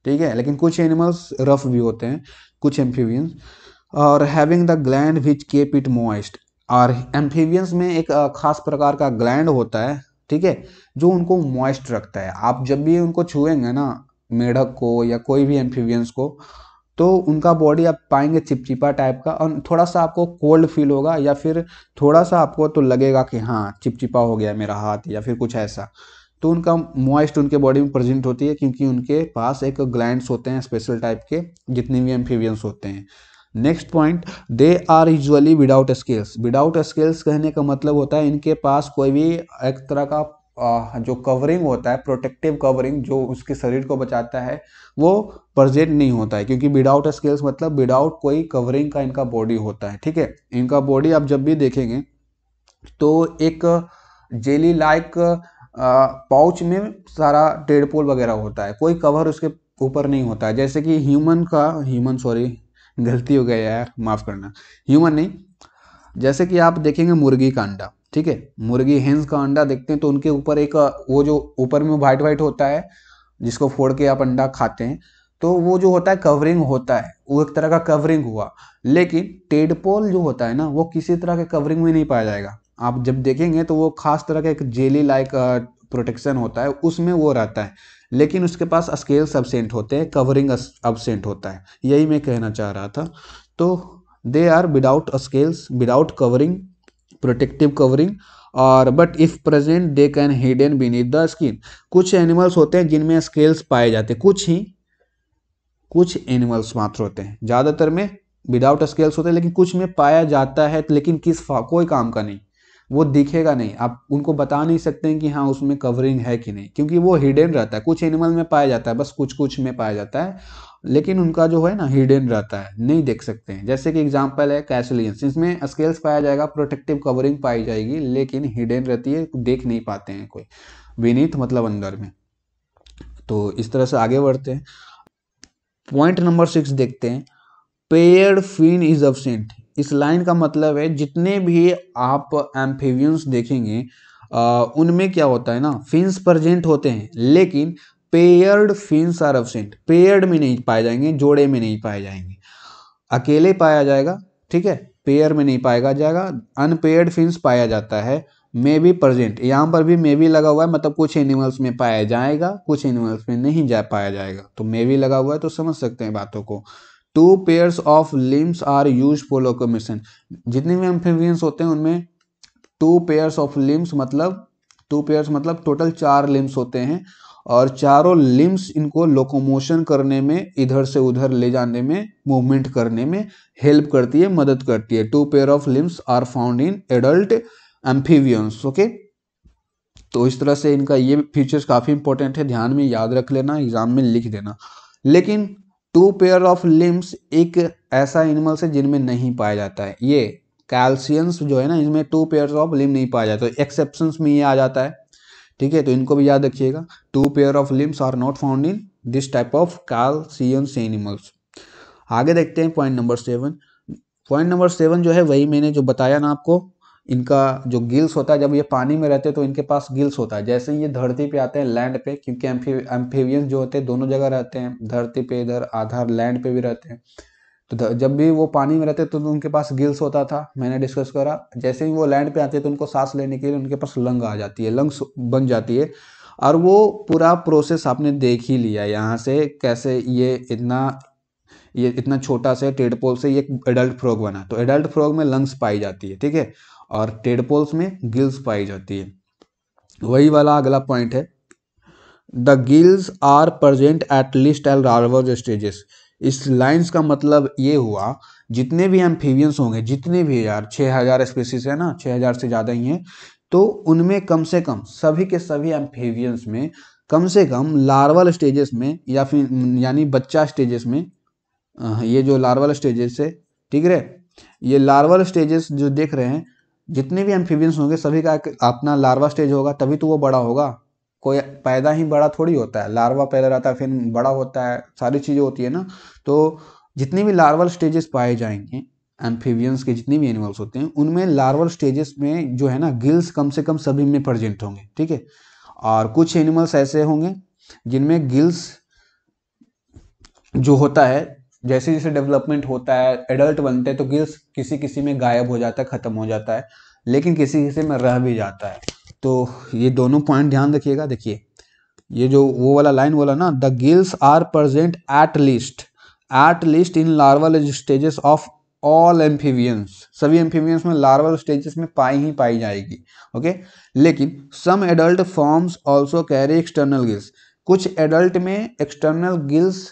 Speaker 1: ठीक है लेकिन कुछ एनिमल्स रफ भी होते हैं कुछ एम्फीवियंस और having the gland which keep it moist और एम्फीवियंस में एक खास प्रकार का ग्लैंड होता है ठीक है जो उनको मॉइस्ट रखता है आप जब भी उनको छुएंगे ना मेढक को या कोई भी एम्फीवियंस को तो उनका बॉडी आप पाएंगे चिपचिपा टाइप का और थोड़ा सा आपको कोल्ड फील होगा या फिर थोड़ा सा आपको तो लगेगा कि हाँ चिपचिपा हो गया मेरा हाथ या फिर कुछ ऐसा तो उनका मॉइस्ट उनके बॉडी में प्रेजेंट होती है क्योंकि उनके पास एक ग्लैंड्स होते हैं स्पेशल टाइप के जितने भी एम्फीवियंस होते हैं next point they are usually without scales without scales कहने का मतलब होता है इनके पास कोई भी एक तरह का जो कवरिंग होता है प्रोटेक्टिव कवरिंग जो उसके शरीर को बचाता है वो प्रजेंट नहीं होता है क्योंकि विदाउट स्केल्स मतलब विदाउट कोई कवरिंग का इनका बॉडी होता है ठीक है इनका बॉडी आप जब भी देखेंगे तो एक जेली लाइक -like पाउच में सारा टेडपोल वगैरह होता है कोई कवर उसके ऊपर नहीं होता है जैसे कि ह्यूमन का ह्यूमन सॉरी गलती हो गया यार माफ़ करना ह्यूमन नहीं जैसे कि आप देखेंगे मुर्गी का अंडा ठीक है मुर्गी हेंस का अंडा देखते हैं तो उनके ऊपर एक वो जो ऊपर में वाइट वाइट होता है जिसको फोड़ के आप अंडा खाते हैं तो वो जो होता है कवरिंग होता है वो एक तरह का कवरिंग हुआ लेकिन टेडपोल जो होता है ना वो किसी तरह के कवरिंग में नहीं पाया जाएगा आप जब देखेंगे तो वो खास तरह का एक जेली लाइक प्रोटेक्शन होता है उसमें वो रहता है लेकिन उसके पास स्केल्स अबसेंट होते हैं कवरिंग अबसेंट होता है यही मैं कहना चाह रहा था तो they are without scales without covering protective covering और but if present they can hidden beneath the skin कुछ एनिमल्स होते हैं जिनमें स्केल्स पाए जाते हैं कुछ ही कुछ एनिमल्स मात्र होते हैं ज़्यादातर में विदाउट स्केल्स होते हैं लेकिन कुछ में पाया जाता है लेकिन किस कोई काम का नहीं वो दिखेगा नहीं आप उनको बता नहीं सकते हैं कि हाँ उसमें कवरिंग है कि नहीं क्योंकि वो हिडन रहता है कुछ एनिमल में पाया जाता है बस कुछ कुछ में पाया जाता है लेकिन उनका जो है ना हिडन रहता है नहीं देख सकते हैं जैसे कि एग्जाम्पल है कैसलियंस इसमें स्केल्स पाया जाएगा प्रोटेक्टिव कवरिंग पाई जाएगी लेकिन हिडन रहती है देख नहीं पाते हैं कोई विनीत मतलब अंदर में तो इस तरह से आगे बढ़ते हैं पॉइंट नंबर सिक्स देखते हैं पेयर्ड फिन इज अबसेंट इस लाइन का मतलब है जितने भी आप एम्फीवियंस देखेंगे उनमें क्या होता है ना फिंस प्रजेंट होते हैं लेकिन paired fins are absent paired में नहीं पाए जाएंगे जोड़े में नहीं पाए जाएंगे अकेले पाया जाएगा ठीक है पेयर में नहीं पाएगा जाएगा अनपेयर्ड फिंस पाया जाता है मे बी प्रजेंट यहाँ पर भी मे बी लगा हुआ है मतलब कुछ एनिमल्स में पाया जाएगा कुछ एनिमल्स में नहीं जा पाया जाएगा तो मे बी लगा हुआ है तो समझ सकते हैं बातों को two pairs of limbs are use for locomotion जितने भी एम्फेवियंस होते हैं उनमें टू पेयर्स ऑफ लिम्स मतलब टू पेयर्स मतलब टोटल चार लिम्स होते हैं और चारों लिम्स इनको लोकोमोशन करने में इधर से उधर ले जाने में मूवमेंट करने में हेल्प करती है मदद करती है two pair of limbs are found in adult amphibians okay तो इस तरह से इनका ये फीचर्स काफ़ी इंपॉर्टेंट है ध्यान में याद रख लेना एग्जाम में लिख देना लेकिन टू पेयर ऑफ लिम्स एक ऐसा एनिमल्स है जिनमें नहीं पाया जाता है ये कैल्शियंस जो है ना इनमें टू पेयर ऑफ लिम्स नहीं पाया जाता तो एक्सेप्शन में ये आ जाता है ठीक है तो इनको भी याद रखिएगा two pair of limbs are not found in this type of caecilians animals आगे देखते हैं point number seven point number seven जो है वही मैंने जो बताया ना आपको इनका जो गिल्स होता है जब ये पानी में रहते हैं तो इनके पास गिल्स होता है जैसे ही ये धरती पे आते हैं लैंड पे क्योंकि एम्फेवियंस जो होते हैं दोनों जगह रहते हैं धरती पे इधर आधार लैंड पे भी रहते हैं तो जब भी वो पानी में रहते तो उनके पास गिल्स होता था मैंने डिस्कस करा जैसे ही वो लैंड पे आते तो उनको सांस लेने के लिए उनके पास लंग आ जाती है लंग्स बन जाती है और वो पूरा प्रोसेस आपने देख ही लिया यहाँ से कैसे ये इतना ये इतना छोटा से टेडपोल से ये एडल्ट फ्रॉग बना तो एडल्ट फ्रॉग में लंग्स पाई जाती है ठीक है और टेडपोल्स में गिल्स पाई जाती है वही वाला अगला पॉइंट है the gills are present at least एल रार्वर स्टेजेस इस लाइन्स का मतलब ये हुआ जितने भी एम्फीवियंस होंगे जितने भी यार छः हज़ार स्पीसीज है ना छः हज़ार से ज़्यादा ही हैं तो उनमें कम से कम सभी के सभी एम्फीवियंस में कम से कम लार्वल स्टेजेस में या फिर यानी बच्चा स्टेजेस में ये जो लार्वल स्टेजेस है ठीक है ये लार्वल स्टेजेस जो देख रहे हैं जितने भी एम्फीबियंस होंगे सभी का अपना लार्वा स्टेज होगा तभी तो वो बड़ा होगा कोई पैदा ही बड़ा थोड़ी होता है लार्वा पैदा रहता है फिर बड़ा होता है सारी चीज़ें होती है ना तो जितने भी लार्वल स्टेजेस पाए जाएंगे एम्फीवियंस के जितने भी एनिमल्स होते हैं उनमें लार्वल स्टेजेस में जो है ना गिल्स कम से कम सभी में प्रजेंट होंगे ठीक है और कुछ एनिमल्स ऐसे होंगे जिनमें गिल्स जो होता है जैसे जैसे डेवलपमेंट होता है एडल्ट बनते हैं तो गिल्स किसी किसी में गायब हो जाता है ख़त्म हो जाता है लेकिन किसी किसी में रह भी जाता है तो ये दोनों पॉइंट ध्यान रखिएगा देखिए ये जो वो वाला लाइन बोला ना the gills are present at least at least in larval stages of all amphibians सभी एम्फीवियंस में लार्वल स्टेजेस में पाई ही पाई जाएगी ओके लेकिन some adult forms also carry external gills कुछ एडल्ट में एक्सटर्नल गिल्स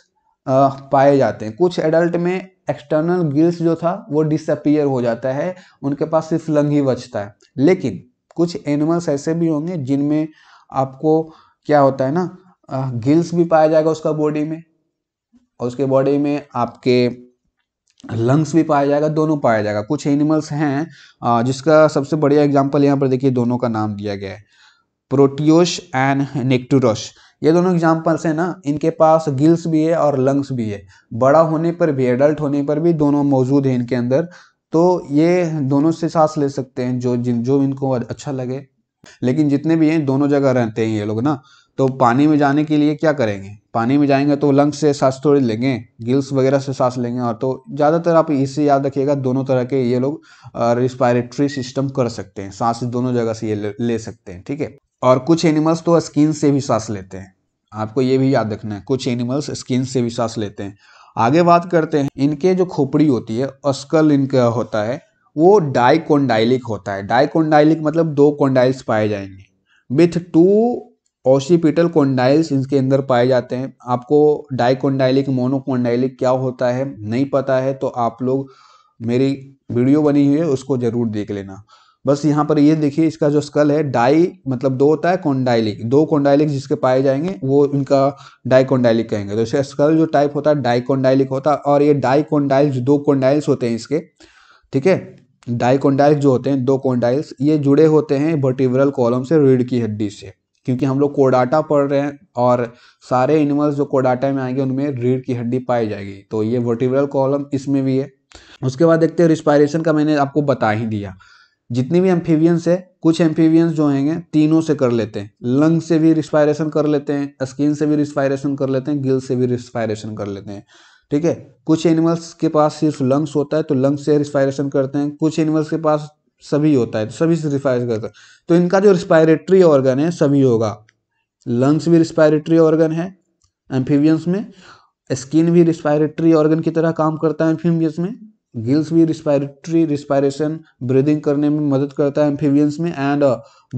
Speaker 1: पाए जाते हैं कुछ एडल्ट में एक्सटर्नल गिल्स जो था वो डिसअपियर हो जाता है उनके पास सिर्फ लंग ही बचता है लेकिन कुछ एनिमल्स ऐसे भी होंगे जिनमें आपको क्या होता है ना गिल्स भी पाया जाएगा उसका बॉडी में और उसके बॉडी में आपके लंग्स भी पाया जाएगा दोनों पाया जाएगा कुछ एनिमल्स हैं जिसका सबसे बढ़िया एग्जाम्पल यहाँ पर देखिए दोनों का नाम दिया गया है प्रोटियोश एंड नेक्टूरस ये दोनों एग्जाम्पल्स हैं ना इनके पास गिल्स भी है और लंग्स भी है बड़ा होने पर भी एडल्ट होने पर भी दोनों मौजूद हैं इनके अंदर तो ये दोनों से सांस ले सकते हैं जो जिन जो इनको अच्छा लगे लेकिन जितने भी हैं दोनों जगह रहते हैं ये लोग ना तो पानी में जाने के लिए क्या करेंगे पानी में जाएंगे तो लंग्स से सांस थोड़ी लेंगे गिल्स वगैरह से सांस लेंगे और तो ज़्यादातर आप इससे याद रखिएगा दोनों तरह के ये लोग रिस्पायरेटरी सिस्टम कर सकते हैं सांस दोनों जगह से ये ले सकते हैं ठीक है और कुछ एनिमल्स तो स्किन से भी सांस लेते हैं आपको ये भी याद रखना है कुछ एनिमल्स स्किन से भी सांस लेते हैं आगे बात करते हैं इनके जो खोपड़ी होती है अस्कल इनका होता है वो डाइकोंडाइलिक होता है डाइकोंडाइलिक मतलब दो कोंडाइल्स पाए जाएंगे विथ टू ओसीपिटल कोंडाइल्स इनके अंदर पाए जाते हैं आपको डाइकोंडाइलिक मोनोकोंडाइलिक क्या होता है नहीं पता है तो आप लोग मेरी वीडियो बनी हुई है उसको ज़रूर देख लेना बस यहाँ पर ये देखिए इसका जो स्कल है डाई मतलब दो होता है कोंडाइलिक दो कोंडाइलिक जिसके पाए जाएंगे वो इनका डाइकोंडाइलिक कहेंगे तो इसका स्कल जो टाइप होता है डाइकोंडाइलिक होता है और ये डाइकोंडाइल्स दो कोंडाइल्स होते हैं इसके ठीक है डाइकोंडाइल्स जो होते हैं दो कोंडाइल्स ये जुड़े होते हैं वर्टिब्रल कॉलम से रीढ़ की हड्डी से क्योंकि हम लोग कोडाटा पढ़ रहे हैं और सारे एनिमल्स जो कोडाटा में आएंगे उनमें रीढ़ की हड्डी पाई जाएगी तो ये वर्टिब्रल कॉलम इसमें भी है उसके बाद देखते हैं रिस्पायरेशन का मैंने आपको बता ही दिया जितनी भी एम्फीवियंस है कुछ एम्फीवियंस जो होंगे तीनों से कर लेते हैं लंग से भी रिस्पायरेशन कर लेते हैं स्किन से भी रिस्पायरेशन कर लेते हैं गिल से भी रिस्पायरेशन कर लेते हैं ठीक है कुछ एनिमल्स के पास सिर्फ लंग्स होता है तो लंग्स से रिस्पायरेशन करते हैं कुछ एनिमल्स के पास सभी होता है तो सभी से रिस्पायरेशन करते हैं तो इनका जो रिस्पायरेटरी ऑर्गन है सभी होगा लंग्स भी रिस्पायरेटरी ऑर्गन है एम्फीवियंस में स्किन भी रिस्पायरेटरी ऑर्गन की तरह काम करता है एम्फीवियंस में गिल्स भी रिस्पायरेटरी रिस्पायरेशन ब्रीदिंग करने में मदद करता है एम्फीवियंस में एंड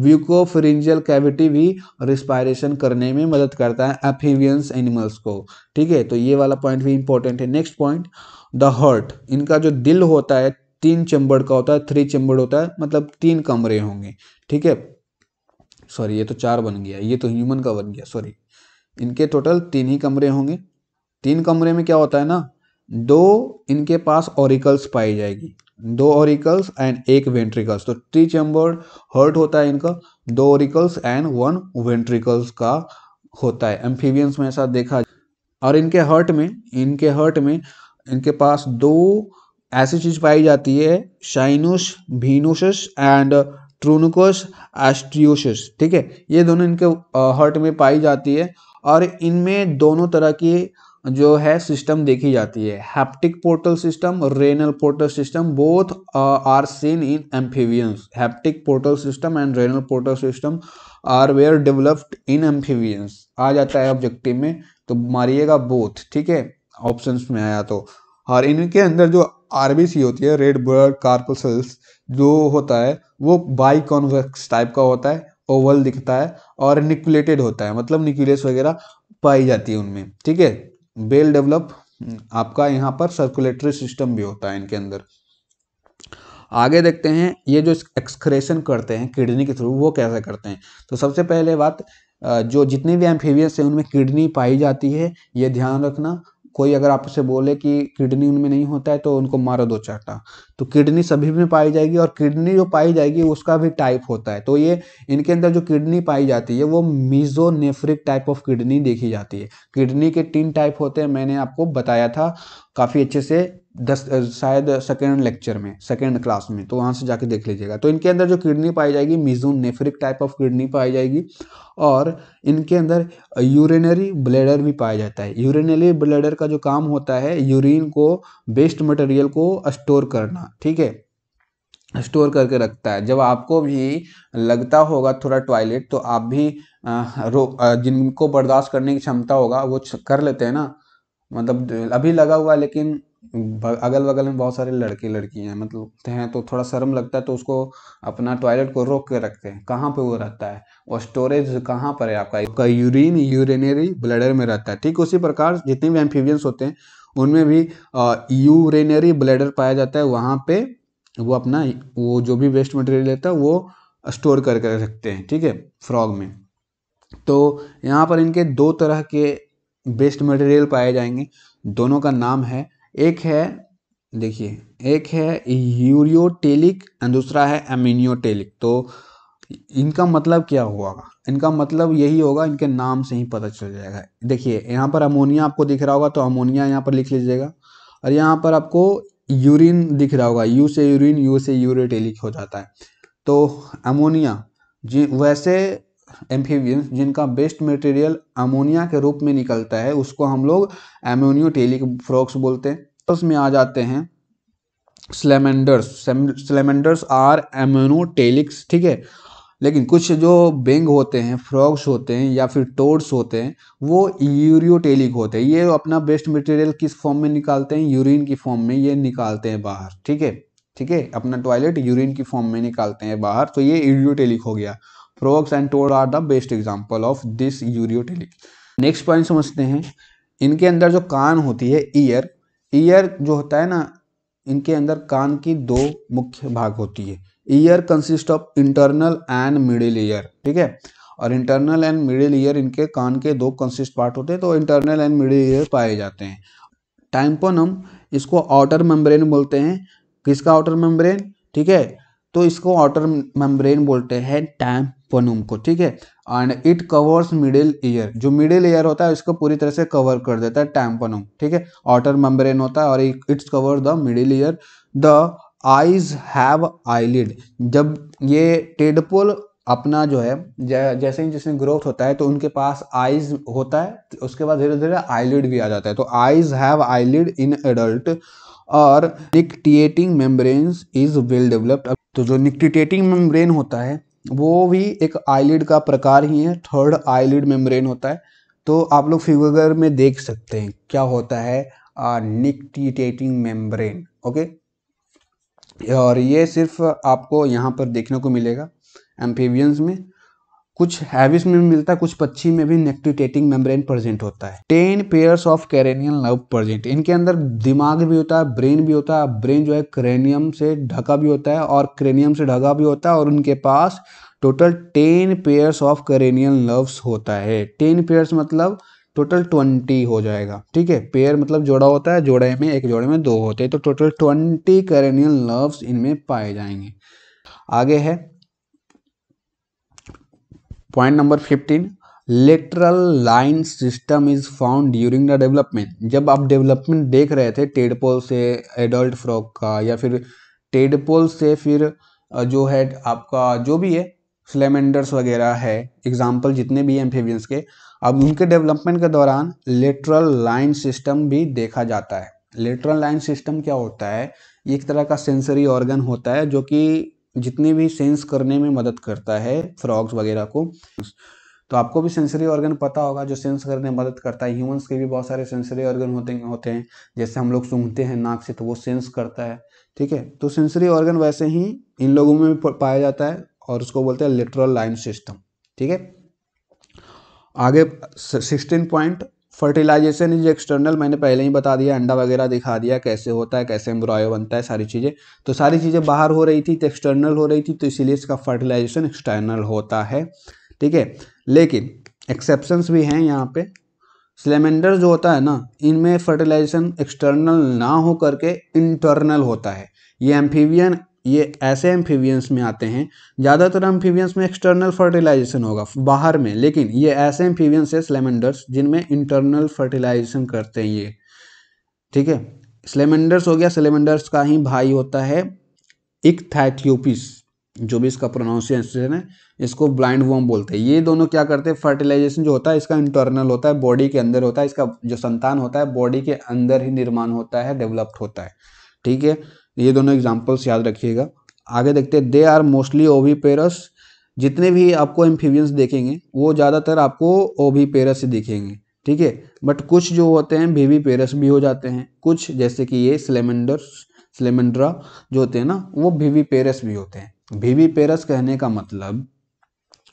Speaker 1: व्यूको फ्रिंजियल कैविटी भी रिस्पायरेशन करने में मदद करता है एम्फीवियंस एनिमल्स को ठीक है तो ये वाला पॉइंट भी इंपॉर्टेंट है नेक्स्ट पॉइंट द हर्ट इनका जो दिल होता है तीन चंबड़ का होता है थ्री चंबड़ होता है मतलब तीन कमरे होंगे ठीक है सॉरी ये तो चार बन गया ये तो ह्यूमन का बन गया सॉरी इनके टोटल तीन ही कमरे होंगे तीन कमरे में क्या होता है ना दो इनके पास ओरिकल्स पाई जाएगी दो ओरिकल्स एंड एक वेंट्रिकल्स तो ट्री चैम्बर हर्ट होता है इनका दो ओरिकल्स एंड वन वेंट्रिकल्स का होता है एम्फीवियंस में ऐसा देखा और इनके हर्ट में इनके हर्ट में इनके पास दो ऐसी चीज पाई जाती है शाइनुस भीनुशस एंड ट्रूनुकोस एस्ट्रियोश ठीक है ये दोनों इनके हर्ट में पाई जाती है और इनमें दोनों तरह की जो है सिस्टम देखी जाती है hepatic portal system renal portal system both are seen in amphibians hepatic portal system and renal portal system are were developed in amphibians आ जाता है ऑब्जेक्टिव में तो मारिएगा बोथ ठीक है ऑप्शन में आया तो और इनके अंदर जो आरबीसी होती है रेड ब्लड कार्पल सेल्स जो होता है वो बाई कॉन्वेक्स टाइप का होता है ओवल दिखता है और निकुलेटेड होता है मतलब निकुलेस वगैरह पाई जाती है उनमें ठीक है बेल डेवलप आपका यहाँ पर सर्कुलेटरी सिस्टम भी होता है इनके अंदर आगे देखते हैं ये जो एक्सक्रेशन करते हैं किडनी के थ्रू वो कैसे करते हैं तो सबसे पहले बात जो जितनी भी एम्फीवियस है उनमें किडनी पाई जाती है ये ध्यान रखना कोई अगर आपसे बोले कि किडनी उनमें नहीं होता है तो उनको मारो दो चाटा तो किडनी सभी में पाई जाएगी और किडनी जो पाई जाएगी उसका भी टाइप होता है तो ये इनके अंदर जो किडनी पाई जाती है वो मीजोनेफ्रिक टाइप ऑफ किडनी देखी जाती है किडनी के तीन टाइप होते हैं मैंने आपको बताया था काफ़ी अच्छे से दस शायद सेकेंड लेक्चर में सेकेंड क्लास में तो वहाँ से जाके देख लीजिएगा तो इनके अंदर जो किडनी पाई जाएगी mesonephric type of kidney पाई जाएगी और इनके अंदर यूरिनरी ब्लेडर भी पाया जाता है यूरिनरी ब्लेडर का जो काम होता है यूरिन को बेस्ट मटेरियल को स्टोर करना ठीक है स्टोर करके रखता है जब आपको भी लगता होगा थोड़ा टॉयलेट तो आप भी रो जिनको बर्दाश्त करने की क्षमता होगा वो कर लेते हैं ना मतलब अभी लगा हुआ लेकिन अगल बगल में बहुत सारे लड़के लड़की हैं मतलब हैं तो थोड़ा शर्म लगता है तो उसको अपना टॉयलेट को रोक के रखते हैं कहाँ पे वो रहता है और स्टोरेज कहाँ पर है आपका आपका यूरिन यूरिनरी ब्लडर में रहता है ठीक उसी प्रकार जितने भी एम्फीबियंस होते हैं उनमें भी यूरेनरी ब्लैडर पाया जाता है वहाँ पे वो अपना वो जो भी वेस्ट मटेरियल रहता है वो स्टोर कर कर रखते हैं ठीक है फ्रॉग में तो यहाँ पर इनके दो तरह के वेस्ट मटेरियल पाए जाएंगे दोनों का नाम है एक है देखिए एक है यूरियोटेलिक और दूसरा है एमिनियोटेलिक तो इनका मतलब क्या हुआ इनका मतलब यही होगा इनके नाम से ही पता चल जाएगा देखिए यहाँ पर अमोनिया आपको दिख रहा होगा तो अमोनिया यहाँ पर लिख लीजिएगा और यहाँ पर आपको यूरिन दिख रहा होगा यू से यूरिन यू से लिख हो जाता है तो अमोनिया जी वैसे एम्फीवियंस जिनका बेस्ट मटेरियल अमोनिया के रूप में निकलता है उसको हम लोग एमोनियोटेलिक फ्रॉक्स बोलते हैं तो उसमें आ जाते हैं स्लेमेंडर्स स्लेमेंडर्स आर एमोनोटेलिक्स ठीक है लेकिन कुछ जो बेंग होते हैं फ्रॉग्स होते हैं या फिर टोड्स होते हैं वो यूरियोटेलिक होते हैं ये अपना बेस्ट मटेरियल किस फॉर्म में निकालते हैं यूरिन की फॉर्म में ये निकालते हैं बाहर ठीक है ठीक है अपना टॉयलेट यूरिन की फॉर्म में निकालते हैं बाहर तो ये यूरियोटेलिक हो गया frogs and toad are the best example of this ureotelic next point समझते हैं इनके अंदर जो कान होती है ईयर ईयर जो होता है ना इनके अंदर कान की दो मुख्य भाग होती है ear consist of internal and middle ear ठीक है और इंटरनल एंड मिडिल ईयर इनके कान के दो कंसिस्ट पार्ट होते हैं तो इंटरनल एंड मिडिल ईयर पाए जाते हैं टाइम्पोनम इसको आउटर मेम्ब्रेन बोलते हैं किसका आउटर मेम्ब्रेन ठीक है तो इसको आउटर मेम्ब्रेन बोलते हैं टाइम्पोनम को ठीक है and it covers middle ear जो मिडिल ईयर होता है इसको पूरी तरह से कवर कर देता है टाइम्पोनम ठीक है आउटर मेम्ब्रेन होता है और its cover the middle ear the eyes have eyelid जब ये टेडपोल अपना जो है जैसे ही जैसे ग्रोथ होता है तो उनके पास आईज होता है तो उसके बाद धीरे धीरे आईलिड भी आ जाता है तो eyes have eyelid in adult और nictitating membrane is well developed तो जो निकटिएटिंग मेम्ब्रेन होता है वो भी एक आईलिड का प्रकार ही है थर्ड आईलिड मेम्ब्रेन होता है तो आप लोग फिगर में देख सकते हैं क्या होता है निकटिएटिंग मेम्ब्रेन ओके और ये सिर्फ आपको यहाँ पर देखने को मिलेगा एम्फीवियंस में कुछ हैविस में मिलता है कुछ पक्षी में भी नेक्टिटेटिंग मेम्ब्रेन प्रेजेंट होता है ten pairs of cranial nerve present इनके अंदर दिमाग भी होता है ब्रेन भी होता है ब्रेन जो है क्रेनियम से ढका भी होता है और क्रेनियम से ढका भी होता है और उनके पास total ten pairs of cranial nerves होता है टेन पेयर्स मतलब टोटल ट्वेंटी हो जाएगा ठीक है पेयर मतलब जोड़ा होता है जोड़े में एक जोड़े में दो होते हैं तो टोटल ट्वेंटी करेनियल नर्व्स इनमें पाए जाएंगे आगे है point number fifteen lateral line system is found during the development जब आप डेवलपमेंट देख रहे थे टेडपोल से एडल्ट फ्रॉक का या फिर टेडपोल से फिर जो है आपका जो भी है स्लेमेंडर्स वगैरह है एग्जाम्पल जितने भी एम्फीबियंस के अब उनके डेवलपमेंट के दौरान लेटरल लाइन सिस्टम भी देखा जाता है लेटरल लाइन सिस्टम क्या होता है एक तरह का सेंसरी ऑर्गन होता है जो कि जितनी भी सेंस करने में मदद करता है फ्रॉग्स वगैरह को तो आपको भी सेंसरी ऑर्गन पता होगा जो सेंस करने में मदद करता है ह्यूमंस के भी बहुत सारे सेंसरी ऑर्गन होते होते हैं जैसे हम लोग सूंघते हैं नाक से तो वो सेंस करता है ठीक है तो सेंसरी ऑर्गन वैसे ही इन लोगों में पाया जाता है और उसको बोलते हैं लेटरल लाइन सिस्टम ठीक है आगे sixteen point fertilization is external मैंने पहले ही बता दिया अंडा वगैरह दिखा दिया कैसे होता है कैसे एम्ब्रॉय बनता है सारी चीज़ें तो सारी चीज़ें बाहर हो रही थी तो एक्सटर्नल हो रही थी तो इसीलिए इसका फर्टिलाइजेशन एक्सटर्नल होता है ठीक है लेकिन एक्सेप्शंस भी हैं यहाँ पे सिलेमेंडर जो होता है ना इनमें फर्टिलाइजेशन एक्सटर्नल ना हो करके इंटरनल होता है ये एम्फीवियन ये ऐसे एम्फीवियंस में आते हैं ज़्यादातर एम्फीवियंस में एक्सटर्नल फर्टिलाइजेशन होगा बाहर में लेकिन ये ऐसे एम्फीवियंस है स्लेमेंडर्स जिनमें इंटरनल फर्टिलाइजेशन करते हैं ये ठीक है स्लेमेंडर्स हो गया स्लेमेंडर्स का ही भाई होता है इकथैथियोपिस जो भी इसका प्रोनाउंसिएशन है इसको ब्लाइंड वॉम बोलते हैं ये दोनों क्या करते हैं फर्टिलाइजेशन जो होता है इसका इंटरनल होता है बॉडी के अंदर होता है इसका जो संतान होता है बॉडी के अंदर ही निर्माण होता है डेवलप्ड होता है ठीक है ये दोनों एग्जाम्पल्स याद रखिएगा आगे देखते हैं दे आर मोस्टली ओवी पेरस जितने भी आपको एम्फीवियंस देखेंगे वो ज़्यादातर आपको ओवी पेरस ही दिखेंगे ठीक है बट कुछ जो होते हैं बेबी पेरस भी हो जाते हैं कुछ जैसे कि ये सिलेमेंडर सिलेमेंड्रा जो होते हैं ना वो भीवी पेरस भी होते हैं भीवी पेरस कहने का मतलब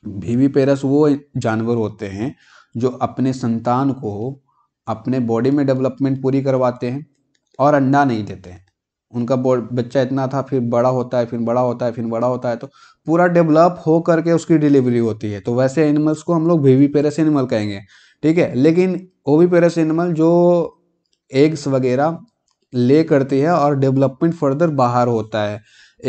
Speaker 1: भीवी पेरस वो जानवर होते हैं जो अपने संतान को अपने बॉडी में डेवलपमेंट पूरी करवाते हैं और अंडा नहीं देते हैं उनका बच्चा इतना था फिर बड़ा होता है फिर बड़ा होता है फिर बड़ा होता है तो पूरा डेवलप हो करके उसकी डिलीवरी होती है तो वैसे एनिमल्स को हम लोग वेवी पेरस एनिमल कहेंगे ठीक है लेकिन ओवी पेरस एनिमल जो एग्स वगैरह ले करती है और डेवलपमेंट फर्दर बाहर होता है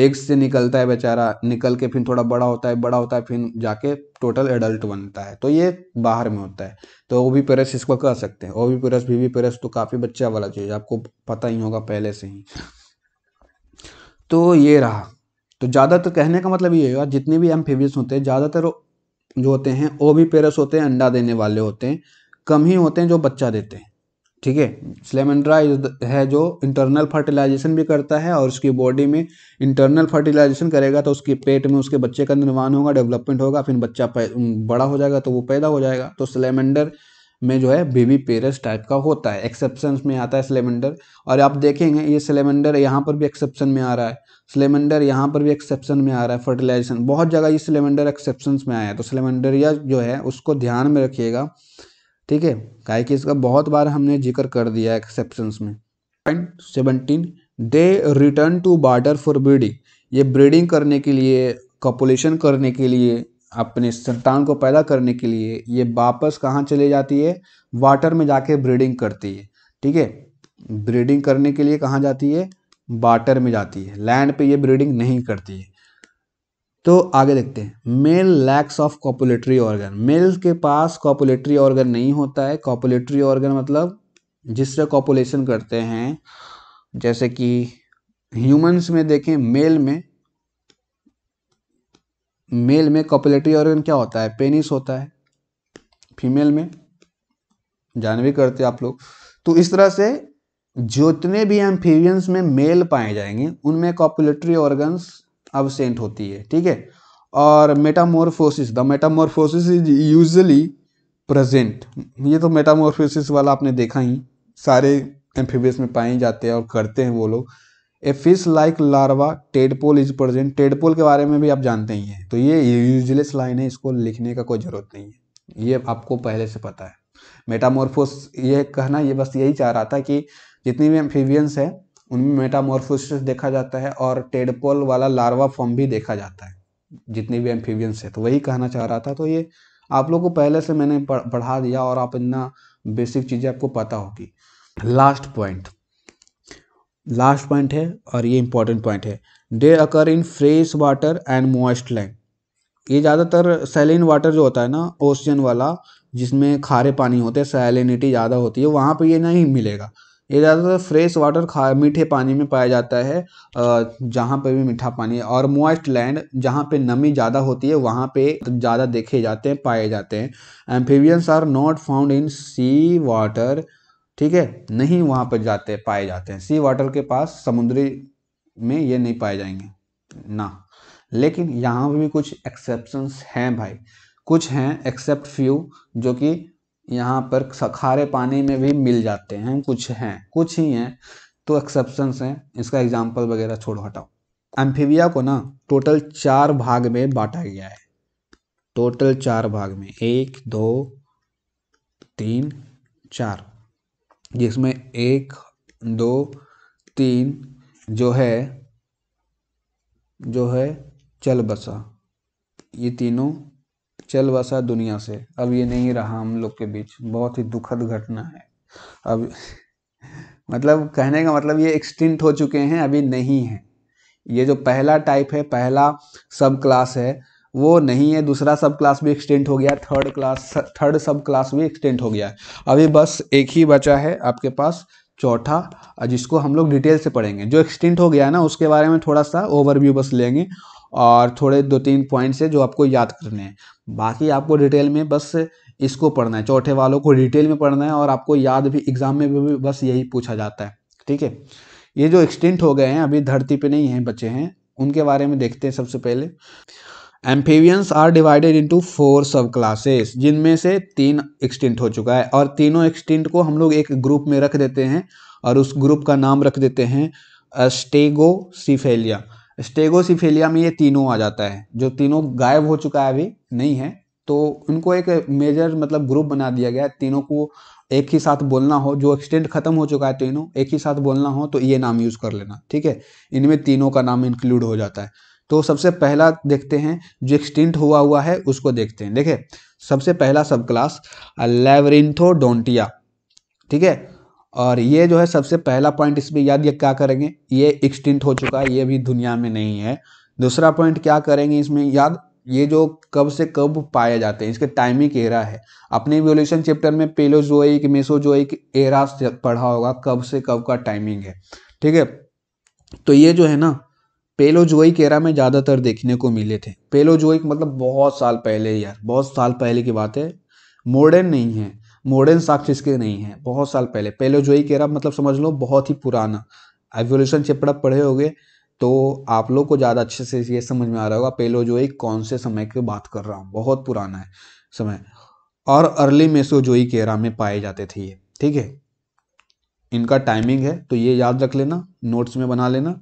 Speaker 1: एग्स से निकलता है बेचारा निकल के फिर थोड़ा बड़ा होता है बड़ा होता है फिर जाके टोटल एडल्ट बनता है तो ये बाहर में होता है तो ओवी पेरस इसको कह सकते हैं ओवी पेरस वीवी पेरस तो काफ़ी बच्चा वाला चीज़ आपको पता ही होगा पहले से ही तो ये रहा तो ज़्यादातर कहने का मतलब ये होगा जितने भी एम्फीबियस होते हैं ज़्यादातर जो होते हैं ओ भी पेरस होते हैं अंडा देने वाले होते हैं कम ही होते हैं जो बच्चा देते हैं ठीक है स्लेमेंड्रा है जो इंटरनल फर्टिलाइजेशन भी करता है और उसकी बॉडी में इंटरनल फर्टिलाइजेशन करेगा तो उसके पेट में उसके बच्चे का निर्माण होगा डेवलपमेंट होगा फिर बच्चा बड़ा हो जाएगा तो वो पैदा हो जाएगा तो स्लेमेंडर में जो है बेबी पेरस टाइप का होता है एक्सेप्शन में आता है सिलेमेंडर और आप देखेंगे ये सिलेमेंडर यहाँ पर भी एक्सेप्शन में आ रहा है सिलेमेंडर यहाँ पर भी एक्सेप्शन में आ रहा है फर्टिलाइजेशन बहुत जगह ये सिलेमेंडर एक्सेप्शन में आया है तो सिलेमेंडर या जो है उसको ध्यान में रखिएगा ठीक है क्या कि इसका बहुत बार हमने जिक्र कर दिया है एक्सेप्शन में point seventeen they return to water for breeding ये ब्रीडिंग करने के लिए कॉपुलेशन करने के लिए अपने संतान को पैदा करने के लिए ये वापस कहाँ चले जाती है वाटर में जाके ब्रीडिंग करती है ठीक है ब्रीडिंग करने के लिए कहाँ जाती है वाटर में जाती है लैंड पे ये ब्रीडिंग नहीं करती है तो आगे देखते हैं male lacks of copulatory organ male के पास कॉपुलेटरी ऑर्गन नहीं होता है कॉपुलेटरी ऑर्गन मतलब जिससे कॉपुलेशन करते हैं जैसे कि ह्यूमंस में देखें मेल में मेल में कॉपुलेटरी ऑर्गन क्या होता है पेनिस होता है फीमेल में जान भी करते आप लोग तो इस तरह से जितने भी एम्फीवियंस में मेल पाए जाएंगे उनमें कॉपुलेटरी ऑर्गन्स अबसेंट होती है ठीक है और metamorphosis the metamorphosis is usually present ये तो मेटामोरफोसिस वाला आपने देखा ही सारे एम्फीवियस में पाए जाते हैं और करते हैं वो लोग a fish like larva tadpole is present tadpole के बारे में भी आप जानते ही हैं तो ये यूजलेस लाइन है इसको लिखने का कोई ज़रूरत नहीं है ये आपको पहले से पता है मेटामोरफोस ये कहना ये बस यही चाह रहा था कि जितनी भी एम्फीवियंस है उनमें मेटामोरफोस देखा जाता है और टेडपोल वाला लार्वा फॉर्म भी देखा जाता है जितनी भी एम्फीवियंस है तो वही कहना चाह रहा था तो ये आप लोग को पहले से मैंने पढ़ा दिया और आप इतना बेसिक चीज़ें आपको पता होगी लास्ट पॉइंट लास्ट पॉइंट है और ये इंपॉर्टेंट पॉइंट है they occur in fresh water and moist land ये ज़्यादातर सैलिन वाटर जो होता है ना ओशियन वाला जिसमें खारे पानी होते हैं सैलिनिटी ज़्यादा होती है वहाँ पर ये नहीं मिलेगा ये ज़्यादातर फ्रेश वाटर खा मीठे पानी में पाया जाता है जहाँ पे भी मीठा पानी है और मॉइस्ट लैंड जहाँ पे नमी ज़्यादा होती है वहाँ पे ज़्यादा देखे जाते हैं पाए जाते हैं amphibians are not found in sea water ठीक है नहीं वहाँ पर जाते पाए जाते हैं सी वाटर के पास समुद्री में ये नहीं पाए जाएंगे ना लेकिन यहाँ भी कुछ एक्सेप्शंस हैं भाई कुछ हैं एक्सेप्ट फ्यू जो कि यहाँ पर खारे पानी में भी मिल जाते हैं कुछ हैं कुछ ही हैं तो एक्सेप्शंस हैं इसका एग्जाम्पल वगैरह छोड़ो हटाओ एम्फीबिया को ना टोटल चार भाग में बांटा गया है टोटल चार भाग में एक दो तीन चार जिसमें एक दो तीन जो है जो है चल बसा ये तीनों चल बसा दुनिया से अब ये नहीं रहा हम लोग के बीच बहुत ही दुखद घटना है अब मतलब कहने का मतलब ये एक्सटिंक्ट हो चुके हैं अभी नहीं है ये जो पहला टाइप है पहला सब क्लास है वो नहीं है दूसरा सब क्लास भी एक्सटेंड हो गया third class third sub class भी एक्सटेंड हो गया है अभी बस एक ही बचा है आपके पास चौथा जिसको हम लोग डिटेल से पढ़ेंगे जो एक्सटेंड हो गया है ना उसके बारे में थोड़ा सा ओवरव्यू बस लेंगे और थोड़े दो तीन पॉइंट्स है जो आपको याद करने हैं बाकी आपको डिटेल में बस इसको पढ़ना है चौथे वालों को डिटेल में पढ़ना है और आपको याद भी एग्जाम में भी बस यही पूछा जाता है ठीक है ये जो एक्सटेंट हो गए हैं अभी धरती पे नहीं हैं बच्चे हैं उनके बारे में देखते हैं सबसे पहले amphibians are divided into four sub classes जिनमें से तीन एक्सटिंट हो चुका है और तीनों एक्सटिंट को हम लोग एक ग्रुप में रख देते हैं और उस ग्रुप का नाम रख देते हैं स्टेगोसिफेलिया स्टेगोसिफेलिया में ये तीनों आ जाता है जो तीनों गायब हो चुका है अभी नहीं है तो उनको एक मेजर मतलब ग्रुप बना दिया गया है तीनों को एक ही साथ बोलना हो जो एक्सटेंट खत्म हो चुका है तीनों एक ही साथ बोलना हो तो ये नाम यूज़ कर लेना ठीक है इनमें तीनों का नाम इंक्लूड हो जाता है तो सबसे पहला देखते हैं जो एक्सटिंट हुआ हुआ है उसको देखते हैं देखे सबसे पहला सब क्लास लेवरिंथोडोंटिया ठीक है और ये जो है सबसे पहला पॉइंट इसमें याद ये क्या करेंगे ये एक्सटिंट हो चुका है ये भी दुनिया में नहीं है दूसरा पॉइंट क्या करेंगे इसमें याद ये जो कब से कब पाए जाते हैं इसके टाइमिंग एरा है अपने वोल्यूशन चैप्टर में पेलो जो एक मेसो जो एक एरा पढ़ा होगा कब से कब का टाइमिंग है ठीक है तो ये जो है ना पेलोजोइक एरा में ज़्यादातर देखने को मिले थे पेलोजोइक मतलब बहुत साल पहले यार बहुत साल पहले की बात है मॉडर्न नहीं है मॉडर्न साक्ष इसके नहीं है बहुत साल पहले पेलोजोइक एरा मतलब समझ लो बहुत ही पुराना एवोल्यूशन चैप्टर पढ़े हो तो आप लोग को ज़्यादा अच्छे से ये समझ में आ रहा होगा पेलोजोइक कौन से समय की बात कर रहा हूँ बहुत पुराना है समय और अर्ली मेसोजोइक एरा में पाए जाते थे ये ठीक है इनका टाइमिंग है तो ये याद रख लेना नोट्स में बना लेना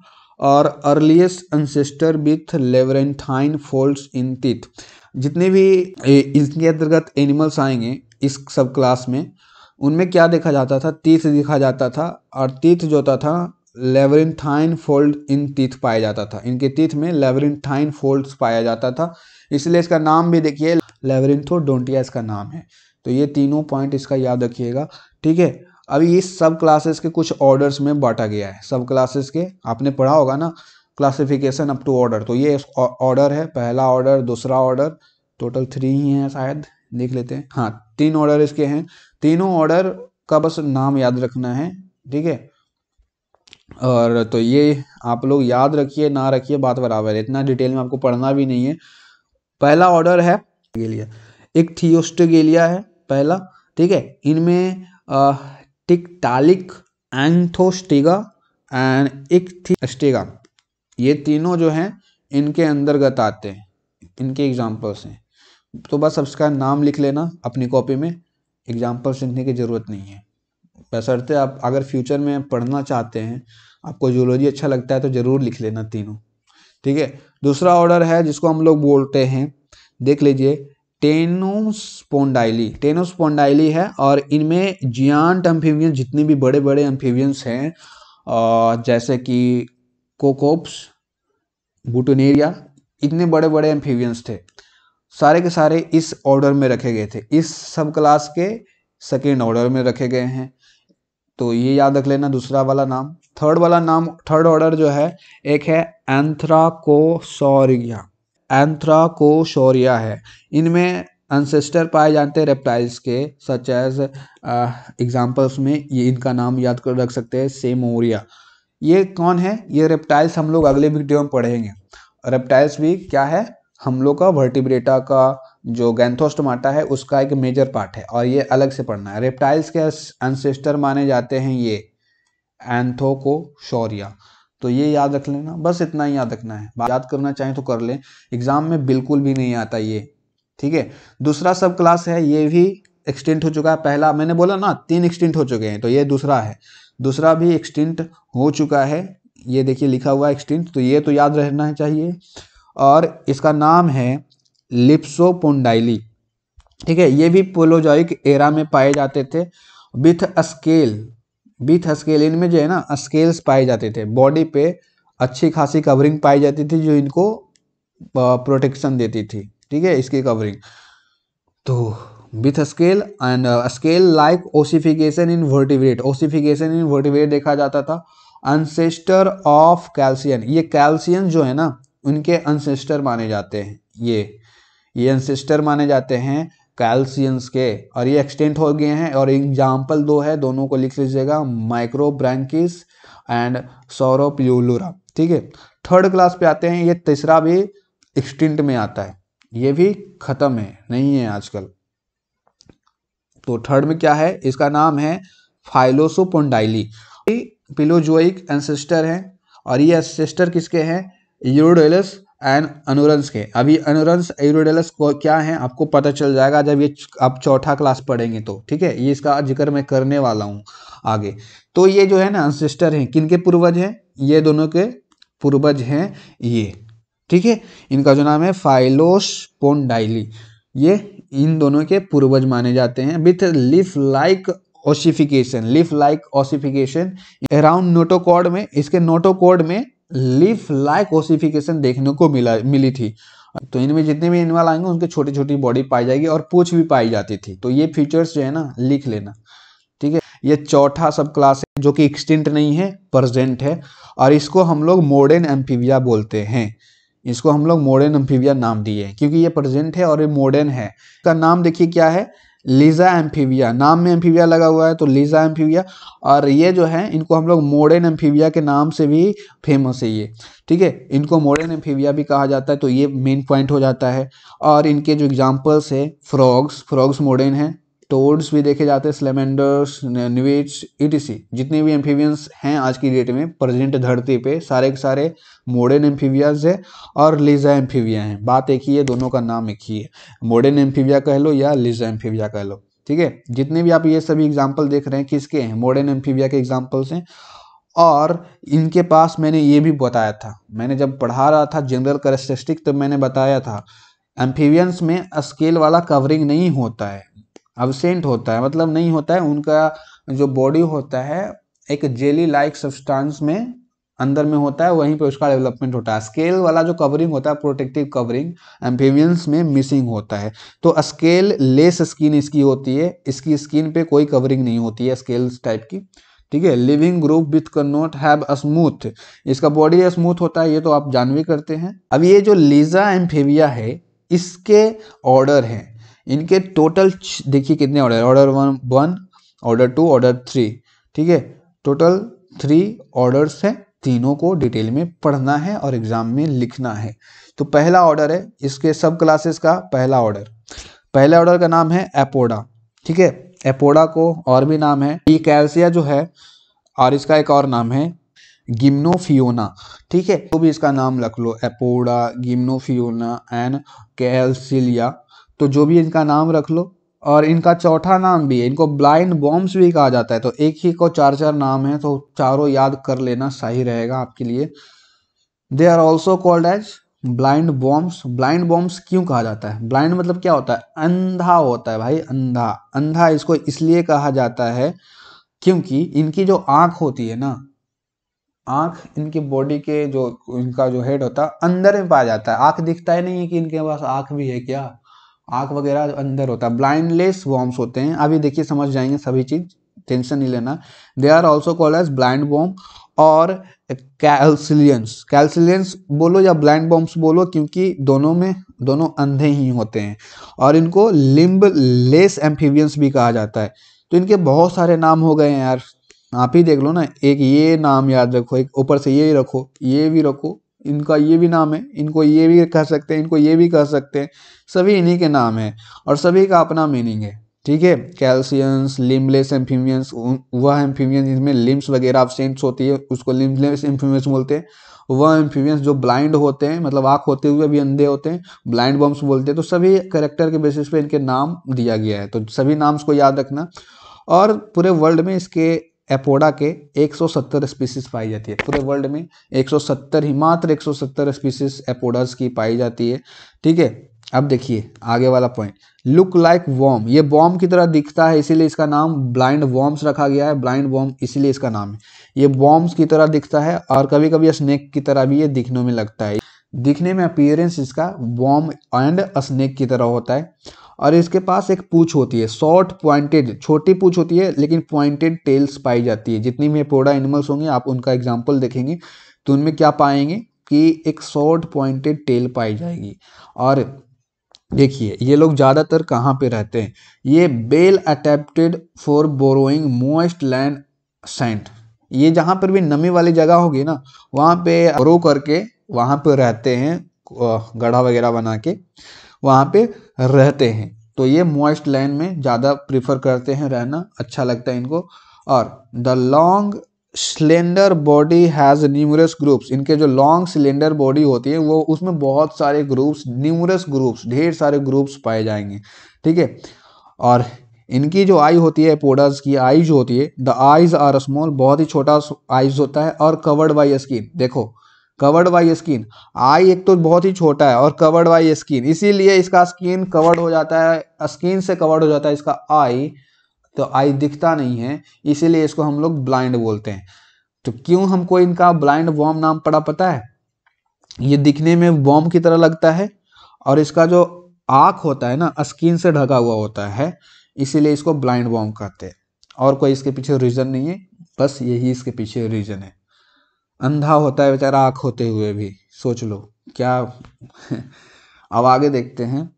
Speaker 1: और earliest ancestor with labyrinthine folds in teeth जितने भी इसके अंतर्गत एनिमल्स आएंगे इस सब क्लास में उनमें क्या देखा जाता था तीर्थ देखा जाता था और तीर्थ जो होता था लेवरिंथाइन फोल्ड इन तीर्थ पाया जाता था इनके तीर्थ में लेवरिंथाइन फोल्ड्स पाया जाता था इसलिए इसका नाम भी देखिए डोंटिया इसका नाम है तो ये तीनों पॉइंट इसका याद रखिएगा ठीक है अभी इस सब क्लासेस के कुछ ऑर्डर्स में बांटा गया है सब क्लासेस के आपने पढ़ा होगा ना क्लासिफिकेशन अप टू ऑर्डर तो ये ऑर्डर है पहला ऑर्डर दूसरा ऑर्डर टोटल थ्री ही हैं शायद देख लेते हैं हाँ तीन ऑर्डर इसके हैं तीनों ऑर्डर का बस नाम याद रखना है ठीक है और तो ये आप लोग याद रखिए ना रखिए बात बराबर है इतना डिटेल में आपको पढ़ना भी नहीं है पहला ऑर्डर है गेलिया एक थियोस्टोगेलिया है पहला ठीक है इनमें टिकटालिक एंथोस्टिगा एंड इक्थिस्टिगा ये तीनों जो हैं इनके अंतर्गत आते हैं इनके एग्जाम्पल्स हैं तो बस अब इसका नाम लिख लेना अपनी कॉपी में एग्जाम्पल्स लिखने की ज़रूरत नहीं है बसरते आप अगर फ्यूचर में पढ़ना चाहते हैं आपको जूलॉजी अच्छा लगता है तो ज़रूर लिख लेना तीनों ठीक है दूसरा ऑर्डर है जिसको हम लोग बोलते हैं देख लीजिए टेनोस्पोंडाइली टेनोस्पोंडाइली है और इनमें जियांट एम्फीवियंस जितने भी बड़े बड़े एम्फीवियंस हैं जैसे कि कोकोप्स बुटोनेरिया इतने बड़े बड़े एम्फीवियंस थे सारे के सारे इस ऑर्डर में रखे गए थे इस सब क्लास के सेकेंड ऑर्डर में रखे गए हैं तो ये याद रख लेना दूसरा वाला नाम थर्ड वाला नाम थर्ड ऑर्डर जो है एक है एंथ्राकोसोरिया एंथ्राकोशोरिया है इनमें अनसेस्टर पाए जाते हैं रेप्टाइल्स के सच एज एग्जाम्पल्स में ये इनका नाम याद कर रख सकते हैं सेमोरिया ये कौन है ये रेप्टाइल्स हम लोग अगले वीडियो में पढ़ेंगे रेप्टाइल्स भी क्या है हम लोग का वर्टिब्रेटा का जो गैंथोस्टमाटा है उसका एक मेजर पार्ट है और ये अलग से पढ़ना है रेप्टाइल्स के अनसेस्टर माने जाते हैं ये एंथोकोशोरिया तो ये याद रख लेना बस इतना ही याद रखना है याद करना चाहें तो कर लें एग्जाम में बिल्कुल भी नहीं आता ये ठीक है दूसरा सब क्लास है ये भी एक्सटेंट हो चुका है पहला मैंने बोला ना तीन एक्सटेंट हो चुके हैं तो ये दूसरा है दूसरा भी एक्सटेंट हो चुका है ये देखिए लिखा हुआ एक्सटेंट तो ये तो याद रहना चाहिए और इसका नाम है लिप्सोपोंडाइली ठीक है ये भी पोलोजॉइक एरा में पाए जाते थे विथ स्केल बीथ स्केल इनमें जो है ना स्केल्स पाए जाते थे बॉडी पे अच्छी खासी कवरिंग पाई जाती थी जो इनको प्रोटेक्शन देती थी ठीक है इसकी कवरिंग तो with scale and scale like ossification in वर्टिवेट ओसिफिकेशन इन वर्टिवेट देखा जाता था अनसेस्टर ऑफ कैल्शियन ये कैल्शियन जो है ना उनके अनसेस्टर माने जाते हैं ये ये अनसेस्टर माने जाते हैं कैल्सियंस के और ये एक्सटेंट हो गए हैं और एग्जाम्पल दो है दोनों को लिख लीजिएगा माइक्रोब्रैंकिस एंड सौरोप्यूलोरा ठीक है थर्ड क्लास पे आते हैं ये तीसरा भी एक्सटेंट में आता है ये भी खत्म है नहीं है आजकल तो थर्ड में क्या है इसका नाम है फाइलोसोपोंडाइली पिलोजोइक एंसेस्टर हैं और ये एंसेस्टर किसके हैं यूरोडेलस एंड अनुरंस के अभी अनुरंस एरोडेलस क्या है आपको पता चल जाएगा जब ये आप चौथा क्लास पढ़ेंगे तो ठीक है ये इसका जिक्र मैं करने वाला हूँ आगे तो ये जो है ना अनसिस्टर हैं किन के पूर्वज हैं ये दोनों के पूर्वज हैं ये ठीक है इनका जो नाम है फाइलोस पोन्डाइली ये इन दोनों के पूर्वज माने जाते हैं with leaf like ossification leaf like ossification around notochord में इसके नोटोकॉड में लिफ लाइक ओसिफिकेशन देखने को मिला मिली थी तो इनमें जितने भी एनिमल आएंगे उनके छोटी छोटी बॉडी पाई जाएगी और पूछ भी पाई जाती थी तो ये फीचर्स जो है ना लिख लेना ठीक है ये चौथा सब क्लास है जो कि एक्सटेंट नहीं है प्रजेंट है और इसको हम लोग मॉडर्न एम्फीविया बोलते हैं इसको हम लोग मॉडर्न एम्फीविया नाम दिए क्योंकि ये प्रजेंट है और ये मॉडर्न है इसका नाम देखिए क्या है लीजा एम्फीविया नाम में एम्फीविया लगा हुआ है तो लीजा एम्फीविया और ये जो है इनको हम लोग मोडर्न एम्फीविया के नाम से भी फेमस है ये ठीक है इनको मोडर्न एम्फीविया भी कहा जाता है तो ये मेन पॉइंट हो जाता है और इनके जो एग्जाम्पल्स है फ्रॉग्स फ्रॉग्स मोडर्न हैं टोड्स भी देखे जाते हैं स्लेमेंडर्स न्यूट्स ईटीसी जितने भी एम्फीवियंस हैं आज की डेट में प्रेजेंट धरती पे सारे के सारे मॉडर्न एम्फीवियाज है और लिजा एम्फीविया हैं बात एक ही है दोनों का नाम एक ही है मॉडर्न एम्फीविया कह लो या लिजा एम्फीविया कह लो ठीक है जितने भी आप ये सभी एग्जाम्पल देख रहे हैं किसके हैं मॉडर्न एम्फीविया के एग्जाम्पल्स हैं और इनके पास मैंने ये भी बताया था मैंने जब पढ़ा रहा था जनरल करेस्टिस्टिक तब तो मैंने बताया था एम्फीवियंस में स्केल वाला कवरिंग नहीं होता है अबसेंट होता है मतलब नहीं होता है उनका जो बॉडी होता है एक जेली लाइक सब्सटेंस में अंदर में होता है वहीं पे उसका डेवलपमेंट होता है स्केल वाला जो कवरिंग होता है प्रोटेक्टिव कवरिंग एम्फीवियंस में मिसिंग होता है तो स्केल लेस स्किन इसकी होती है इसकी स्किन पे कोई कवरिंग नहीं होती है स्केल्स टाइप की ठीक है living group with can not have smooth इसका बॉडी स्मूथ होता है ये तो आप जानवे करते हैं अब ये जो लीजा एम्फेविया है इसके ऑर्डर हैं इनके टोटल देखिए कितने order order one one order two order three ठीक है टोटल थ्री ऑर्डर्स हैं तीनों को डिटेल में पढ़ना है और एग्जाम में लिखना है तो पहला ऑर्डर है इसके सब क्लासेस का पहला ऑर्डर पहला ऑर्डर का नाम है एपोडा ठीक है एपोडा को और भी नाम है ई कैल्सिया जो है और इसका एक और नाम है गिम्नोफियोना ठीक है तो भी इसका नाम रख लो एपोडा गिम्नोफियोना एंड कैल्सिलिया तो जो भी इनका नाम रख लो और इनका चौथा नाम भी है इनको ब्लाइंड बॉम्ब्स भी कहा जाता है तो एक ही को चार चार नाम है तो चारों याद कर लेना सही रहेगा आपके लिए they are also called as blind worms blind worms क्यों कहा जाता है ब्लाइंड मतलब क्या होता है अंधा होता है भाई अंधा अंधा इसको इसलिए कहा जाता है क्योंकि इनकी जो आंख होती है ना आंख इनकी बॉडी के जो इनका जो हेड होता है अंदर में पाया जाता है आंख दिखता ही नहीं है कि इनके पास आंख भी है क्या आँख वगैरह अंदर होता है ब्लाइंडलेस वॉम्स होते हैं अभी देखिए समझ जाएंगे सभी चीज़ टेंशन नहीं लेना they are also called as blind worm और कैल्सिलियंस कैल्सिलियंस बोलो या ब्लाइंड बॉम्ब्स बोलो क्योंकि दोनों में दोनों अंधे ही होते हैं और इनको लिम्ब लेस एम्फीवियंस भी कहा जाता है तो इनके बहुत सारे नाम हो गए हैं यार आप ही देख लो ना एक ये नाम याद रखो एक ऊपर से ये रखो ये भी रखो इनका ये भी नाम है इनको ये भी कह सकते हैं इनको ये भी कह सकते हैं सभी इन्हीं के नाम हैं और सभी का अपना मीनिंग है ठीक है कैल्शियंस लिमलेस एम्फीमियंस वह एम्फीमियंस जिसमें लिम्स वगैरह अब्सेंट होती है उसको लिम्बलेस एम्फीमियंस बोलते हैं वह एम्फीमियंस जो ब्लाइंड होते हैं मतलब आँख होते हुए भी अंधे होते हैं ब्लाइंड बम्स बोलते हैं तो सभी करेक्टर के बेसिस पे इनके नाम दिया गया है तो सभी नाम्स को याद रखना और पूरे वर्ल्ड में इसके एपोडा के 170 स्पीशीज पाई जाती है पूरे वर्ल्ड में 170 ही मात्र 170 स्पीशीज एपोडास की पाई जाती है ठीक है अब देखिए आगे वाला पॉइंट लुक लाइक वॉम ये बॉम की तरह दिखता है इसीलिए इसका नाम ब्लाइंड वॉम्स रखा गया है ब्लाइंड वॉम इसीलिए इसका नाम है ये बॉम्स की तरह दिखता है और कभी कभी स्नेक की तरह भी ये दिखने में लगता है दिखने में अपियरेंस इसका बॉम एंड स्नेक की तरह होता है और इसके पास एक पूछ होती है शॉर्ट पॉइंटेड छोटी पूछ होती है लेकिन पॉइंटेड टेल्स पाई जाती है जितनी भी पोडा एनिमल्स होंगे आप उनका एग्जाम्पल देखेंगे तो उनमें क्या पाएंगे कि एक शॉर्ट पॉइंटेड टेल पाई जाएगी और देखिए ये लोग ज़्यादातर कहाँ पे रहते हैं ये well adapted for burrowing moist land sand ये जहाँ पर भी नमी वाली जगह होगी ना वहाँ पे रो करके वहाँ पर रहते हैं गढ़ा वगैरह बना के वहाँ पे रहते हैं तो ये मॉइस्ट लैंड में ज़्यादा प्रिफर करते हैं रहना अच्छा लगता है इनको और the long cylinder body has numerous grooves इनके जो लॉन्ग सिलेंडर बॉडी होती है वो उसमें बहुत सारे ग्रुप्स न्यूमरस ग्रुप्स ढेर सारे ग्रुप्स पाए जाएंगे ठीक है और इनकी जो आई होती है पोडाज की आईज होती है द आईज आर स्मॉल बहुत ही छोटा आईज होता है और कवर्ड बाई स्किन देखो कवर्ड बाई स्किन आई एक तो बहुत ही छोटा है और कवर्ड बाई स्किन इसीलिए इसका स्किन कवर्ड हो जाता है स्किन से कवर्ड हो जाता है इसका आई तो आई दिखता नहीं है इसीलिए इसको हम लोग ब्लाइंड बोलते हैं तो क्यों हमको इनका ब्लाइंड वॉम नाम पड़ा पता है ये दिखने में वॉम की तरह लगता है और इसका जो आँख होता है ना स्किन से ढका हुआ होता है इसीलिए इसको ब्लाइंड वॉम कहते हैं और कोई इसके पीछे रीज़न नहीं है बस यही इसके पीछे रीज़न है अंधा होता है बेचारा आँख होते हुए भी सोच लो क्या अब आगे देखते हैं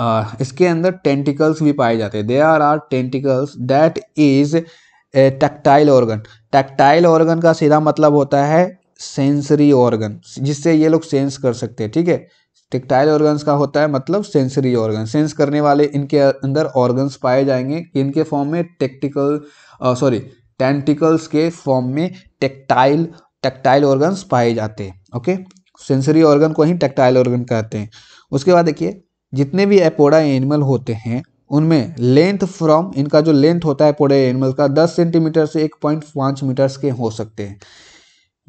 Speaker 1: आ, इसके अंदर टेंटिकल्स भी पाए जाते हैं they are are tentacles that is a tactile organ tactile organ का सीधा मतलब होता है सेंसरी ऑर्गन जिससे ये लोग सेंस कर सकते हैं ठीक है टेक्टाइल ऑर्गन्स का होता है मतलब सेंसरी ऑर्गन सेंस करने वाले इनके अंदर ऑर्गन्स पाए जाएंगे इनके फॉर्म में टेक्टिकल सॉरी टेंटिकल्स के फॉर्म में टेक्टाइल टेक्टाइल ऑर्गन्स पाए जाते हैं ओके सेंसरी ऑर्गन को ही टेक्टाइल ऑर्गन कहते हैं उसके बाद देखिए जितने भी एपोडा एनिमल होते हैं उनमें लेंथ फ्रॉम इनका जो लेंथ होता है एपोडा एनिमल का 10 सेंटीमीटर से 1.5 मीटर्स के हो सकते हैं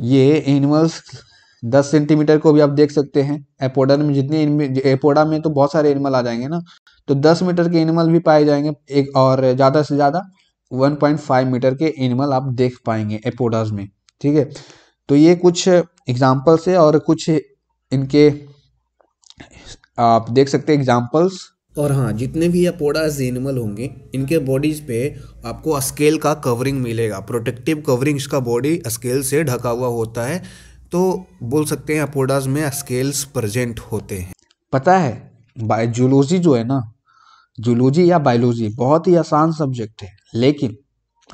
Speaker 1: ये एनिमल्स 10 सेंटीमीटर को भी आप देख सकते हैं एपोडा में जितने एपोडा में तो बहुत सारे एनिमल आ जाएंगे ना तो 10 मीटर के एनिमल भी पाए जाएंगे एक और ज़्यादा से ज़्यादा 1.5 मीटर के एनिमल आप देख पाएंगे एपोडाज में ठीक है तो ये कुछ एग्जाम्पल्स है और कुछ इनके आप देख सकते हैं एग्जाम्पल्स और हाँ जितने भी अपोडाज एनिमल होंगे इनके बॉडीज पे आपको स्केल का कवरिंग मिलेगा प्रोटेक्टिव कवरिंग इसका बॉडी स्केल से ढका हुआ होता है तो बोल सकते हैं अपोडाज में स्केल्स प्रेजेंट होते हैं पता है बायोलॉजी जो है ना जूलॉजी या बायोलॉजी बहुत ही आसान सब्जेक्ट है लेकिन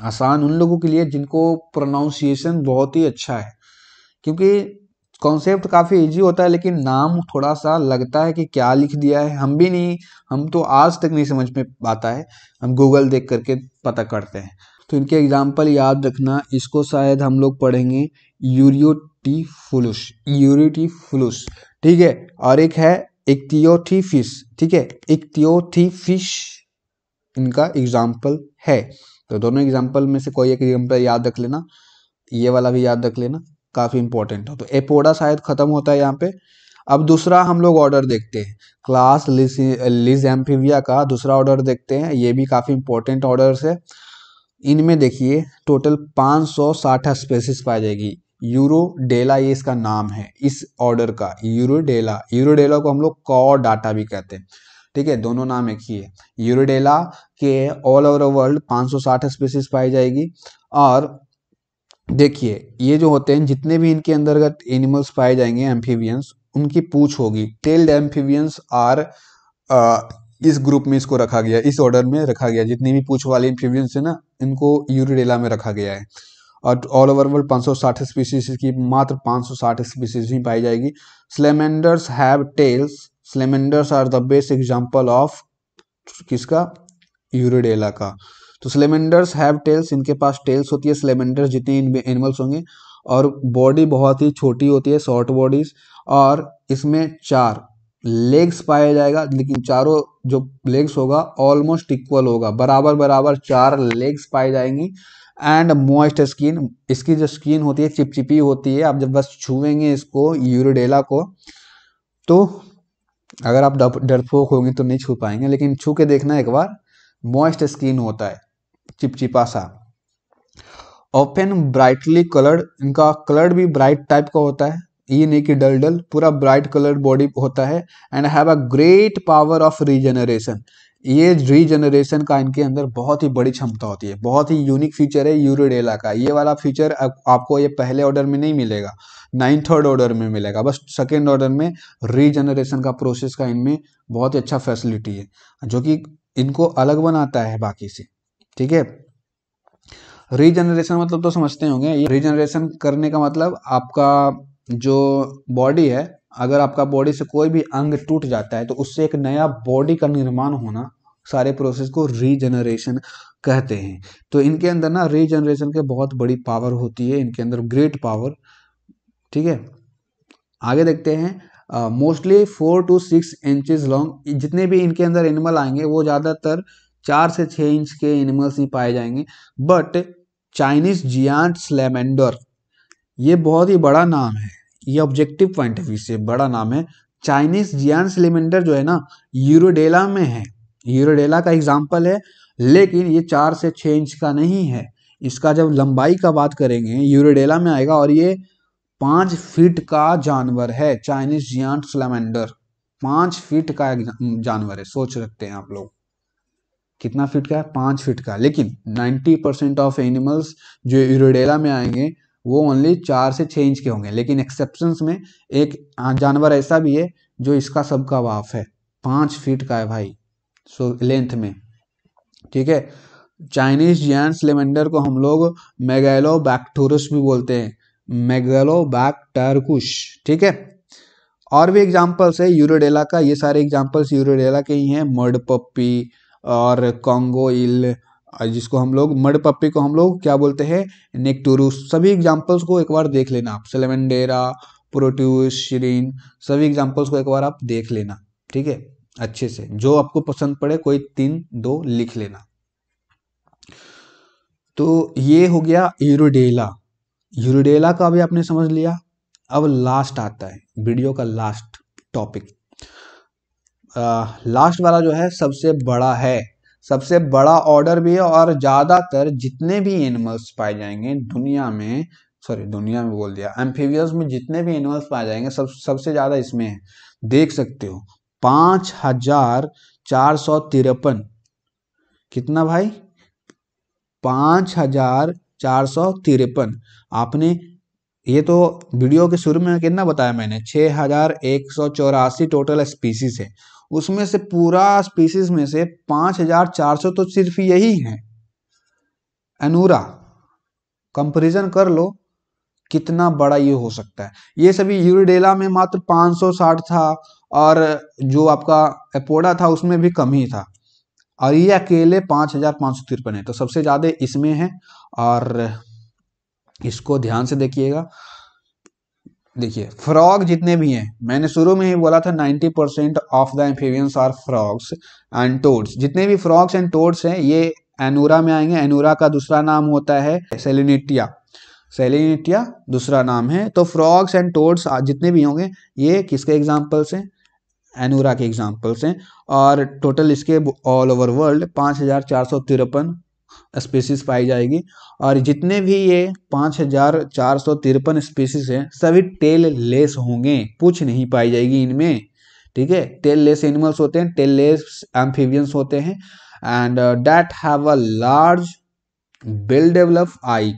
Speaker 1: आसान उन लोगों के लिए जिनको प्रोनाउंसिएशन बहुत ही अच्छा है क्योंकि कॉन्सेप्ट काफ़ी इजी होता है लेकिन नाम थोड़ा सा लगता है कि क्या लिख दिया है हम भी नहीं हम तो आज तक नहीं समझ में आता है हम गूगल देख करके पता करते हैं तो इनके एग्जाम्पल याद रखना इसको शायद हम लोग पढ़ेंगे यूरियोटी फुलुस यूरियोटी फुलुस ठीक है और एक है इक्तियोटी फिश ठीक है इक्तियोटी फिश इनका एग्जाम्पल है तो दोनों एग्जाम्पल में से कोई एक एग्जाम्पल याद रख लेना ये वाला भी याद रख लेना काफ़ी इंपॉर्टेंट है तो एपोडा शायद ख़त्म होता है यहाँ पे अब दूसरा हम लोग ऑर्डर देखते हैं क्लास लिज एम्फिविया का दूसरा ऑर्डर देखते हैं ये भी काफ़ी इंपॉर्टेंट ऑर्डर है इनमें देखिए टोटल 560 स्पेसिस पाई जाएगी यूरोडेला ये इसका नाम है इस ऑर्डर का यूरोडेला यूरोडेला को हम लोग कॉ डाटा भी कहते हैं ठीक है दोनों नाम एक ही है यूरिडेला के ऑल ओवर वर्ल्ड 560 स्पीशीज पाई जाएगी और देखिए ये जो होते हैं जितने भी इनके अंतर्गत एनिमल्स पाए जाएंगे एम्फीवियंस उनकी पूछ होगी टेल्ड एम्फीवियंस आर इस ग्रुप में इसको रखा गया इस ऑर्डर में रखा गया जितनी भी पूछ वाले एम्फीवियंस है ना इनको यूरिडेला में रखा गया है और ऑल ओवर वर्ल्ड 560 स्पीशीज की मात्र 560 स्पीशीज ही पाई जाएगी salamanders have tails salamanders are the best example of किसका यूरिडेला का तो स्लेमेंडर्स हैव टेल्स इनके पास टेल्स होती है स्लेमेंडर्स जितने एनिमल्स होंगे और बॉडी बहुत ही छोटी होती है शॉर्ट बॉडीज और इसमें चार लेग्स पाया जाएगा लेकिन चारों जो लेग्स होगा ऑलमोस्ट इक्वल होगा बराबर बराबर चार लेग्स पाई जाएंगी एंड मॉइस्ट स्किन इसकी जो स्किन होती है चिपचिपी होती है आप जब बस छुएंगे इसको यूरिडेला को तो अगर आप डरपोक होंगे तो नहीं छू पाएंगे लेकिन छू के देखना एक बार मॉइस्ट स्किन होता है चिपचिपा सा ओपन ब्राइटली कलर्ड इनका कलर भी ब्राइट टाइप का होता है ये नहीं कि डल डल पूरा ब्राइट कलर बॉडी होता है and have a great power of regeneration ये रीजनरेशन का इनके अंदर बहुत ही बड़ी क्षमता होती है बहुत ही यूनिक फीचर है यूरोडेला का ये वाला फीचर आपको ये पहले ऑर्डर में नहीं मिलेगा नाइन थर्ड ऑर्डर में मिलेगा बस सेकेंड ऑर्डर में रीजनरेशन का प्रोसेस का इनमें बहुत ही अच्छा फैसिलिटी है जो कि इनको अलग बनाता है बाकी से ठीक है रीजनरेशन मतलब तो समझते होंगे ये रीजनरेशन करने का मतलब आपका जो बॉडी है अगर आपका बॉडी से कोई भी अंग टूट जाता है तो उससे एक नया बॉडी का निर्माण होना सारे प्रोसेस को रीजनरेशन कहते हैं तो इनके अंदर ना रीजनरेशन के बहुत बड़ी पावर होती है इनके अंदर ग्रेट पावर ठीक है आगे देखते हैं mostly four to six inches long जितने भी इनके अंदर एनिमल आएंगे वो ज़्यादातर चार से छः इंच के एनिमल्स ही पाए जाएंगे बट चाइनीज जियांट स्लेमेंडर ये बहुत ही बड़ा नाम है ये ऑब्जेक्टिव पॉइंट ऑफ व्यू से बड़ा नाम है चाइनीज जियान सिलेमिंडर जो है ना यूरोडेला में है यूरोडेला का एग्जाम्पल है लेकिन ये चार से छः इंच का नहीं है इसका जब लंबाई का बात करेंगे यूरोडेला में आएगा और ये पाँच फीट का जानवर है चाइनीज जियान स्लेमेंडर पाँच फीट का जानवर है सोच रखते हैं आप लोग कितना फीट का है पाँच फीट का लेकिन नाइन्टी परसेंट ऑफ एनिमल्स जो यूरोडेला में आएंगे वो ओनली चार से छः इंच के होंगे लेकिन एक्सेप्शंस में एक हाँ, जानवर ऐसा भी है जो इसका सबका वाफ है पाँच फीट का है भाई सो लेंथ में ठीक है चाइनीज जियांस सिलेमेंडर को हम लोग मेगेलो बैक्टोरस भी बोलते हैं मेगेलो बैक्टरकुश ठीक है और भी एग्जाम्पल्स है यूरोडेला का ये सारे एग्जाम्पल्स यूरोडेला के ही हैं मर्ड पप्पी और कॉन्गो इल जिसको हम लोग मड पप्पी को हम लोग क्या बोलते हैं नेक्टोरू सभी एग्जाम्पल्स को एक बार देख लेना आप सेलेमेंडेरा प्रोट्यूस शरीन सभी एग्जाम्पल्स को एक बार आप देख लेना ठीक है अच्छे से जो आपको पसंद पड़े कोई तीन दो लिख लेना तो ये हो गया यूरोडेला यूरोडेला का भी आपने समझ लिया अब लास्ट आता है वीडियो का लास्ट टॉपिक लास्ट वाला जो है सबसे बड़ा है सबसे बड़ा ऑर्डर भी है और ज़्यादातर जितने भी एनिमल्स पाए जाएंगे दुनिया में सॉरी दुनिया में बोल दिया एम्फीवियस में जितने भी एनिमल्स पाए जाएंगे सब सबसे ज़्यादा इसमें है देख सकते हो पांच हजार चार सौ तिरपन कितना भाई पांच हजार चार सौ तिरपन आपने ये तो वीडियो के शुरू में कितना बताया मैंने छह हजार एक सौ चौरासी टोटल स्पीसीज है उसमें से पूरा स्पीसीज में से 5400 तो सिर्फ यही हैं अनूरा कंपेरिजन कर लो कितना बड़ा ये हो सकता है ये सभी यूरिडेला में मात्र 560 था और जो आपका एपोडा था उसमें भी कम ही था और ये अकेले पाँच हजार पाँच सौ तिरपन है तो सबसे ज़्यादा इसमें है और इसको ध्यान से देखिएगा देखिए फ्रॉग जितने भी हैं मैंने शुरू में ही बोला था 90 percent of the amphibians are frogs and toads जितने भी फ्रॉग्स एंड टोड्स हैं ये एनूरा में आएंगे एनूरा का दूसरा नाम होता है सेलिनिटिया सेलिनिटिया दूसरा नाम है तो फ्रॉग्स एंड टोड्स जितने भी होंगे ये किसके एग्जाम्पल्स हैं एनूरा के एग्जाम्पल्स हैं और टोटल इसके ऑल ओवर वर्ल्ड पाँच स्पीसीज पाई जाएगी और जितने भी ये पाँच हजार चार सौ तिरपन स्पीसीज हैं सभी टेल लेस होंगे पूछ नहीं पाई जाएगी इनमें ठीक है टेल लेस एनिमल्स होते हैं टेल लेस एम्फीवियंस होते हैं and that have a large well develop eye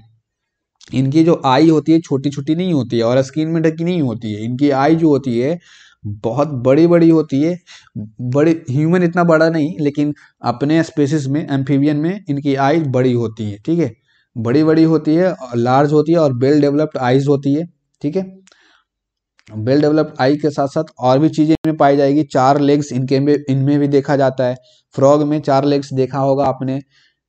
Speaker 1: इनकी जो आई होती है छोटी छोटी नहीं होती है और स्किन में ढकी नहीं होती है इनकी आई जो होती है बहुत बड़ी बड़ी होती है बड़े ह्यूमन इतना बड़ा नहीं लेकिन अपने स्पेसिस में एम्फीवियन में इनकी आई बड़ी होती है ठीक है बड़ी बड़ी होती है लार्ज होती है और वेल डेवलप्ड आईज होती है ठीक है वेल डेवलप्ड आई के साथ साथ और भी चीज़ें इनमें पाई जाएगी चार लेग्स इनके में इनमें भी देखा जाता है फ्रॉग में चार लेग्स देखा होगा आपने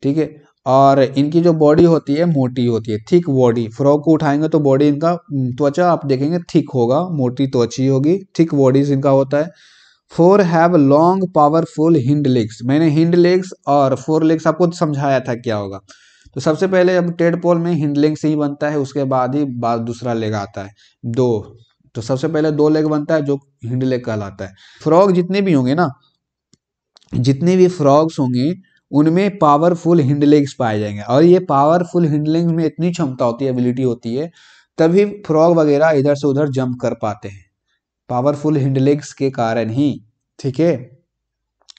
Speaker 1: ठीक है और इनकी जो बॉडी होती है मोटी होती है थिक बॉडी फ्रॉक को उठाएंगे तो बॉडी इनका त्वचा आप देखेंगे थिक होगा मोटी त्वची होगी थिक बॉडीज इनका होता है four have long powerful hind legs मैंने हिंड लेग्स और फोर लेग्स आपको समझाया था क्या होगा तो सबसे पहले अब टेड पोल में हिंड लेग्स ही बनता है उसके बाद ही बाद दूसरा लेग आता है दो तो सबसे पहले दो लेग बनता है जो हिंड लेग कहलाता है फ्रॉग जितने भी होंगे ना जितने भी फ्रॉग्स होंगे उनमें पावरफुल हिंडलिंग्स पाए जाएंगे और ये पावरफुल हिंडलिंग्स में इतनी क्षमता होती है एबिलिटी होती है तभी फ्रॉग वगैरह इधर से उधर जंप कर पाते हैं पावरफुल हिंडलिंग्स के कारण ही ठीक है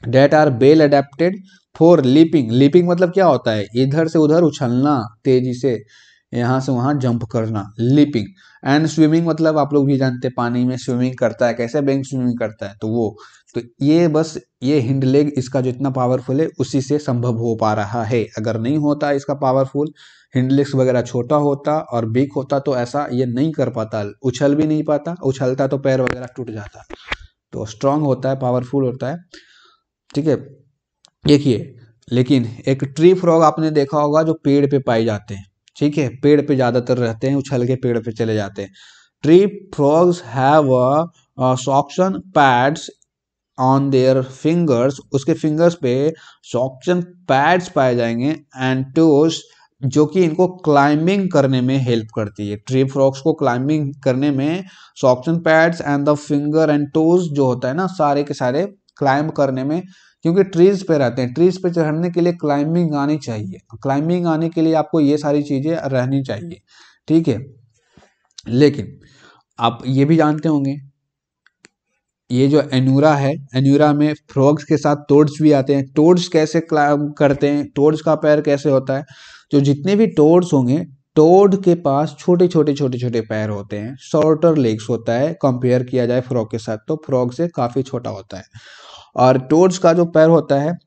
Speaker 1: they are well adapted for leaping leaping मतलब क्या होता है इधर से उधर उछलना तेजी से यहाँ से वहां जंप करना लीपिंग एंड स्विमिंग मतलब आप लोग भी जानते हैं पानी में स्विमिंग करता है कैसे बैंक स्विमिंग करता है तो वो तो ये बस ये हिंड लेग इसका जितना पावरफुल है उसी से संभव हो पा रहा है अगर नहीं होता इसका पावरफुल हिंड लेग्स वगैरह छोटा होता और बीक होता तो ऐसा ये नहीं कर पाता उछल भी नहीं पाता उछलता तो पैर वगैरह टूट जाता तो स्ट्रांग होता है पावरफुल होता है ठीक है देखिए लेकिन एक ट्री फ्रॉग आपने देखा होगा जो पेड़ पे पाए जाते हैं ठीक है पेड़ पे ज़्यादातर रहते हैं उछल के पेड़ पे चले जाते हैं tree frogs have suction pads on their fingers उसके फिंगर्स पे सॉक्शन पैड्स पाए जाएंगे एंड टोस जो कि इनको क्लाइंबिंग करने में हेल्प करती है ट्री फ्रॉक्स को क्लाइंबिंग करने में suction pads and the finger and toes जो होता है ना सारे के सारे क्लाइंब करने में क्योंकि ट्रीज पे रहते हैं ट्रीज पे चढ़ने के लिए क्लाइंबिंग आनी चाहिए क्लाइंबिंग आने के लिए आपको ये सारी चीज़ें रहनी चाहिए ठीक है लेकिन आप ये भी जानते होंगे ये जो एनूरा है एनूरा में फ्रॉग्स के साथ टोर्ड्स भी आते हैं टोर्ड्स कैसे क्लाइम करते हैं टोर्ड्स का पैर कैसे होता है जो जितने भी टोर्ड्स होंगे टोड के पास छोटे छोटे छोटे छोटे पैर होते हैं शॉर्टर लेग्स होता है कंपेयर किया जाए फ्रॉग के साथ तो फ्रॉग से काफ़ी छोटा होता है और टोर्ड्स का जो पैर होता है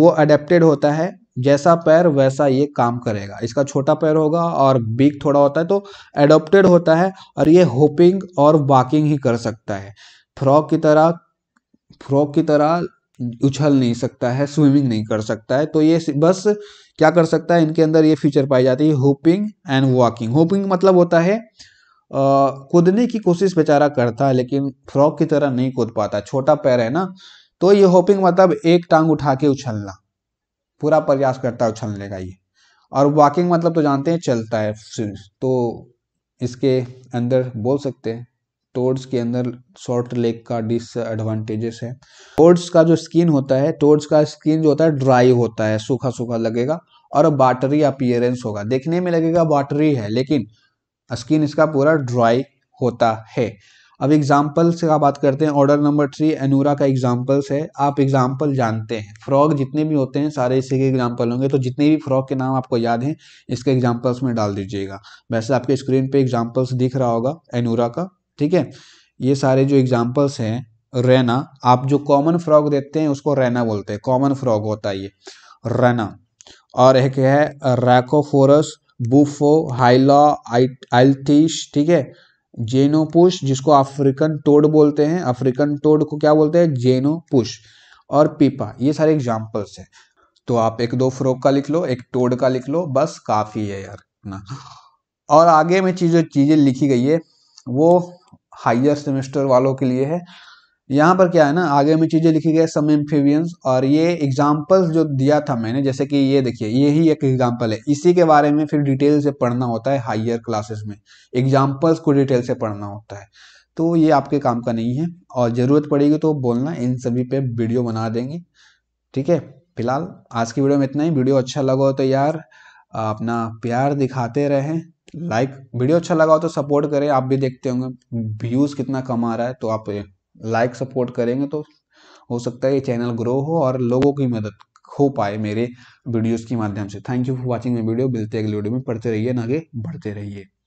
Speaker 1: वो अडेप्टेड होता है जैसा पैर वैसा ये काम करेगा इसका छोटा पैर होगा और बिग थोड़ा होता है तो एडोप्टेड होता है और ये होपिंग और वॉकिंग ही कर सकता है फ्रॉक की तरह फ्रॉक की तरह उछल नहीं सकता है स्विमिंग नहीं कर सकता है तो ये बस क्या कर सकता है इनके अंदर ये फीचर पाई जाती है होपिंग एंड वॉकिंग होपिंग मतलब होता है कूदने की कोशिश बेचारा करता है लेकिन फ्रॉक की तरह नहीं कूद पाता छोटा पैर है ना तो ये होपिंग मतलब एक टांग उठा के उछलना पूरा प्रयास करता है उछलने का ये और वॉकिंग मतलब तो जानते हैं चलता है तो इसके अंदर बोल सकते हैं टोड्स के अंदर शॉर्ट लेग का डिसएडवांटेजेस है टोड्स का जो स्किन होता है टोड्स का स्किन जो होता है ड्राई होता है सूखा सूखा लगेगा और बाटरी अपियरेंस होगा देखने में लगेगा बाटरी है लेकिन स्किन इसका पूरा ड्राई होता है अब एग्जाम्पल से आप बात करते हैं ऑर्डर नंबर थ्री एनूरा का एग्जाम्पल्स है आप एग्जाम्पल जानते हैं फ्रॉग जितने भी होते हैं सारे इसी के एग्जाम्पल होंगे तो जितने भी फ्रॉग के नाम आपको याद हैं इसके एग्जाम्पल्स में डाल दीजिएगा वैसे आपके स्क्रीन पे एग्जाम्पल्स दिख रहा होगा एनूरा का ठीक है ये सारे जो एग्जाम्पल्स हैं रैना आप जो कॉमन फ्रॉग देखते हैं उसको रैना बोलते हैं कॉमन फ्रॉग होता है ये रैना और एक है रैकोफोरस बूफो हाइला आइल्थिश ठीक है जेनोपुश जिसको अफ्रीकन टोड बोलते हैं अफ्रीकन टोड को क्या बोलते हैं जेनोपुश और पीपा ये सारे एग्जाम्पल्स हैं तो आप एक दो फ्रॉग का लिख लो एक टोड का लिख लो बस काफ़ी है यार ना और आगे में चीज़ जो चीज़ें लिखी गई है वो हाइयर सेमेस्टर वालों के लिए है यहाँ पर क्या है ना आगे में चीज़ें लिखी गई सम एम्फीवियंस और ये एग्जाम्पल्स जो दिया था मैंने जैसे कि ये देखिए ये ही एक एग्जाम्पल है इसी के बारे में फिर डिटेल से पढ़ना होता है हाइयर क्लासेस में एग्जाम्पल्स को डिटेल से पढ़ना होता है तो ये आपके काम का नहीं है और ज़रूरत पड़ेगी तो बोलना इन सभी पे वीडियो बना देंगे ठीक है फिलहाल आज की वीडियो में इतना ही वीडियो अच्छा लगा हो तो यार अपना प्यार दिखाते रहें लाइक वीडियो अच्छा लगा हो तो सपोर्ट करें आप भी देखते होंगे व्यूज़ कितना कम आ रहा है तो आप लाइक सपोर्ट करेंगे तो हो सकता है ये चैनल ग्रो हो और लोगों की मदद हो पाए मेरे वीडियोस के माध्यम से thank you for watching my video मिलते अगले वीडियो में पढ़ते रहिए ना आगे बढ़ते रहिए